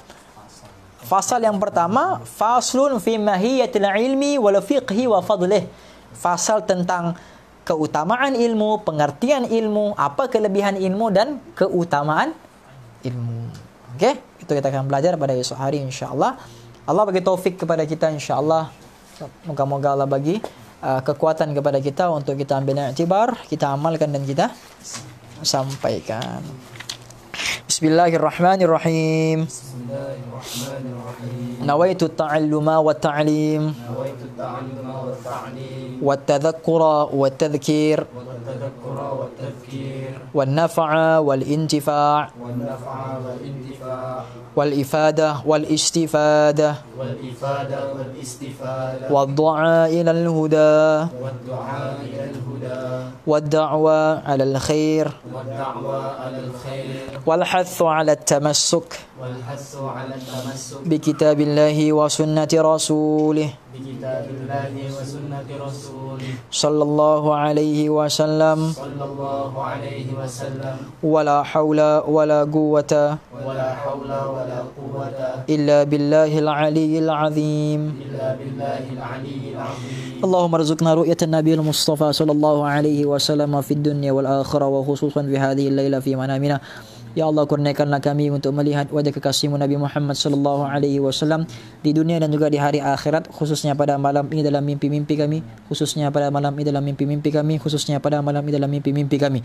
fasal yang pertama faslun fi mahiyatil ilmi wal fiqhi wa fadlih. Fasal tentang keutamaan ilmu, pengertian ilmu, apa kelebihan ilmu dan keutamaan ilmu. Okey, itu kita akan belajar pada esok hari insya-Allah. Allah bagi taufik kepada kita insya-Allah. Moga-moga Allah bagi Uh, kekuatan kepada kita untuk kita ambil i'tibar, kita amalkan dan kita sampaikan. Bismillahirrahmanirrahim. Nawaitu التعلم wa ta'lim, wa والتعليم wa والتذكير, والتذكر والتذكر والتذكير والنفع والانتفاع والنفع والانتفاع والإفادة والاستفادة والإفادة والاستفادة والدعاء إلى الهدى والدعاء إلى الهدى والدعوة على الخير والدعوة على الخير والحث على التمسك والحث على التمسك بكتاب الله وسنة رسوله بكتاب الله وسنة رسوله صلى الله عليه وسلم صلى الله عليه وسلم ولا حول ولا قوة ولا حول ولا قوة إلا بالله العلي العظيم إلا بالله العلي العظيم اللهم ارزقنا رؤية النبي المصطفى صلى الله عليه وسلم في الدنيا والآخرة وخصوصا في هذه الليلة في منامنا Ya Allah kurniakanlah kami untuk melihat wajah kekasihmu Nabi Muhammad sallallahu alaihi wasallam di dunia dan juga di hari akhirat khususnya pada malam ini dalam mimpi-mimpi kami khususnya pada malam ini dalam mimpi-mimpi kami khususnya pada malam ini dalam mimpi-mimpi kami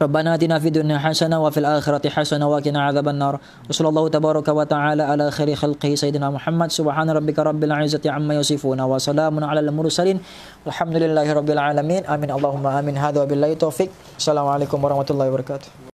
ربنا اتنا في الدنيا حسنه وفي الاخره حسنه وقنا عذاب النار وصلى الله تبارك وتعالى على خير خلقه سيدنا محمد سبحان ربك رب العزه عما يصفون وسلام على المرسلين والحمد لله رب العالمين امين اللهم امين هذا وبالله التوفيق السلام عليكم ورحمه الله وبركاته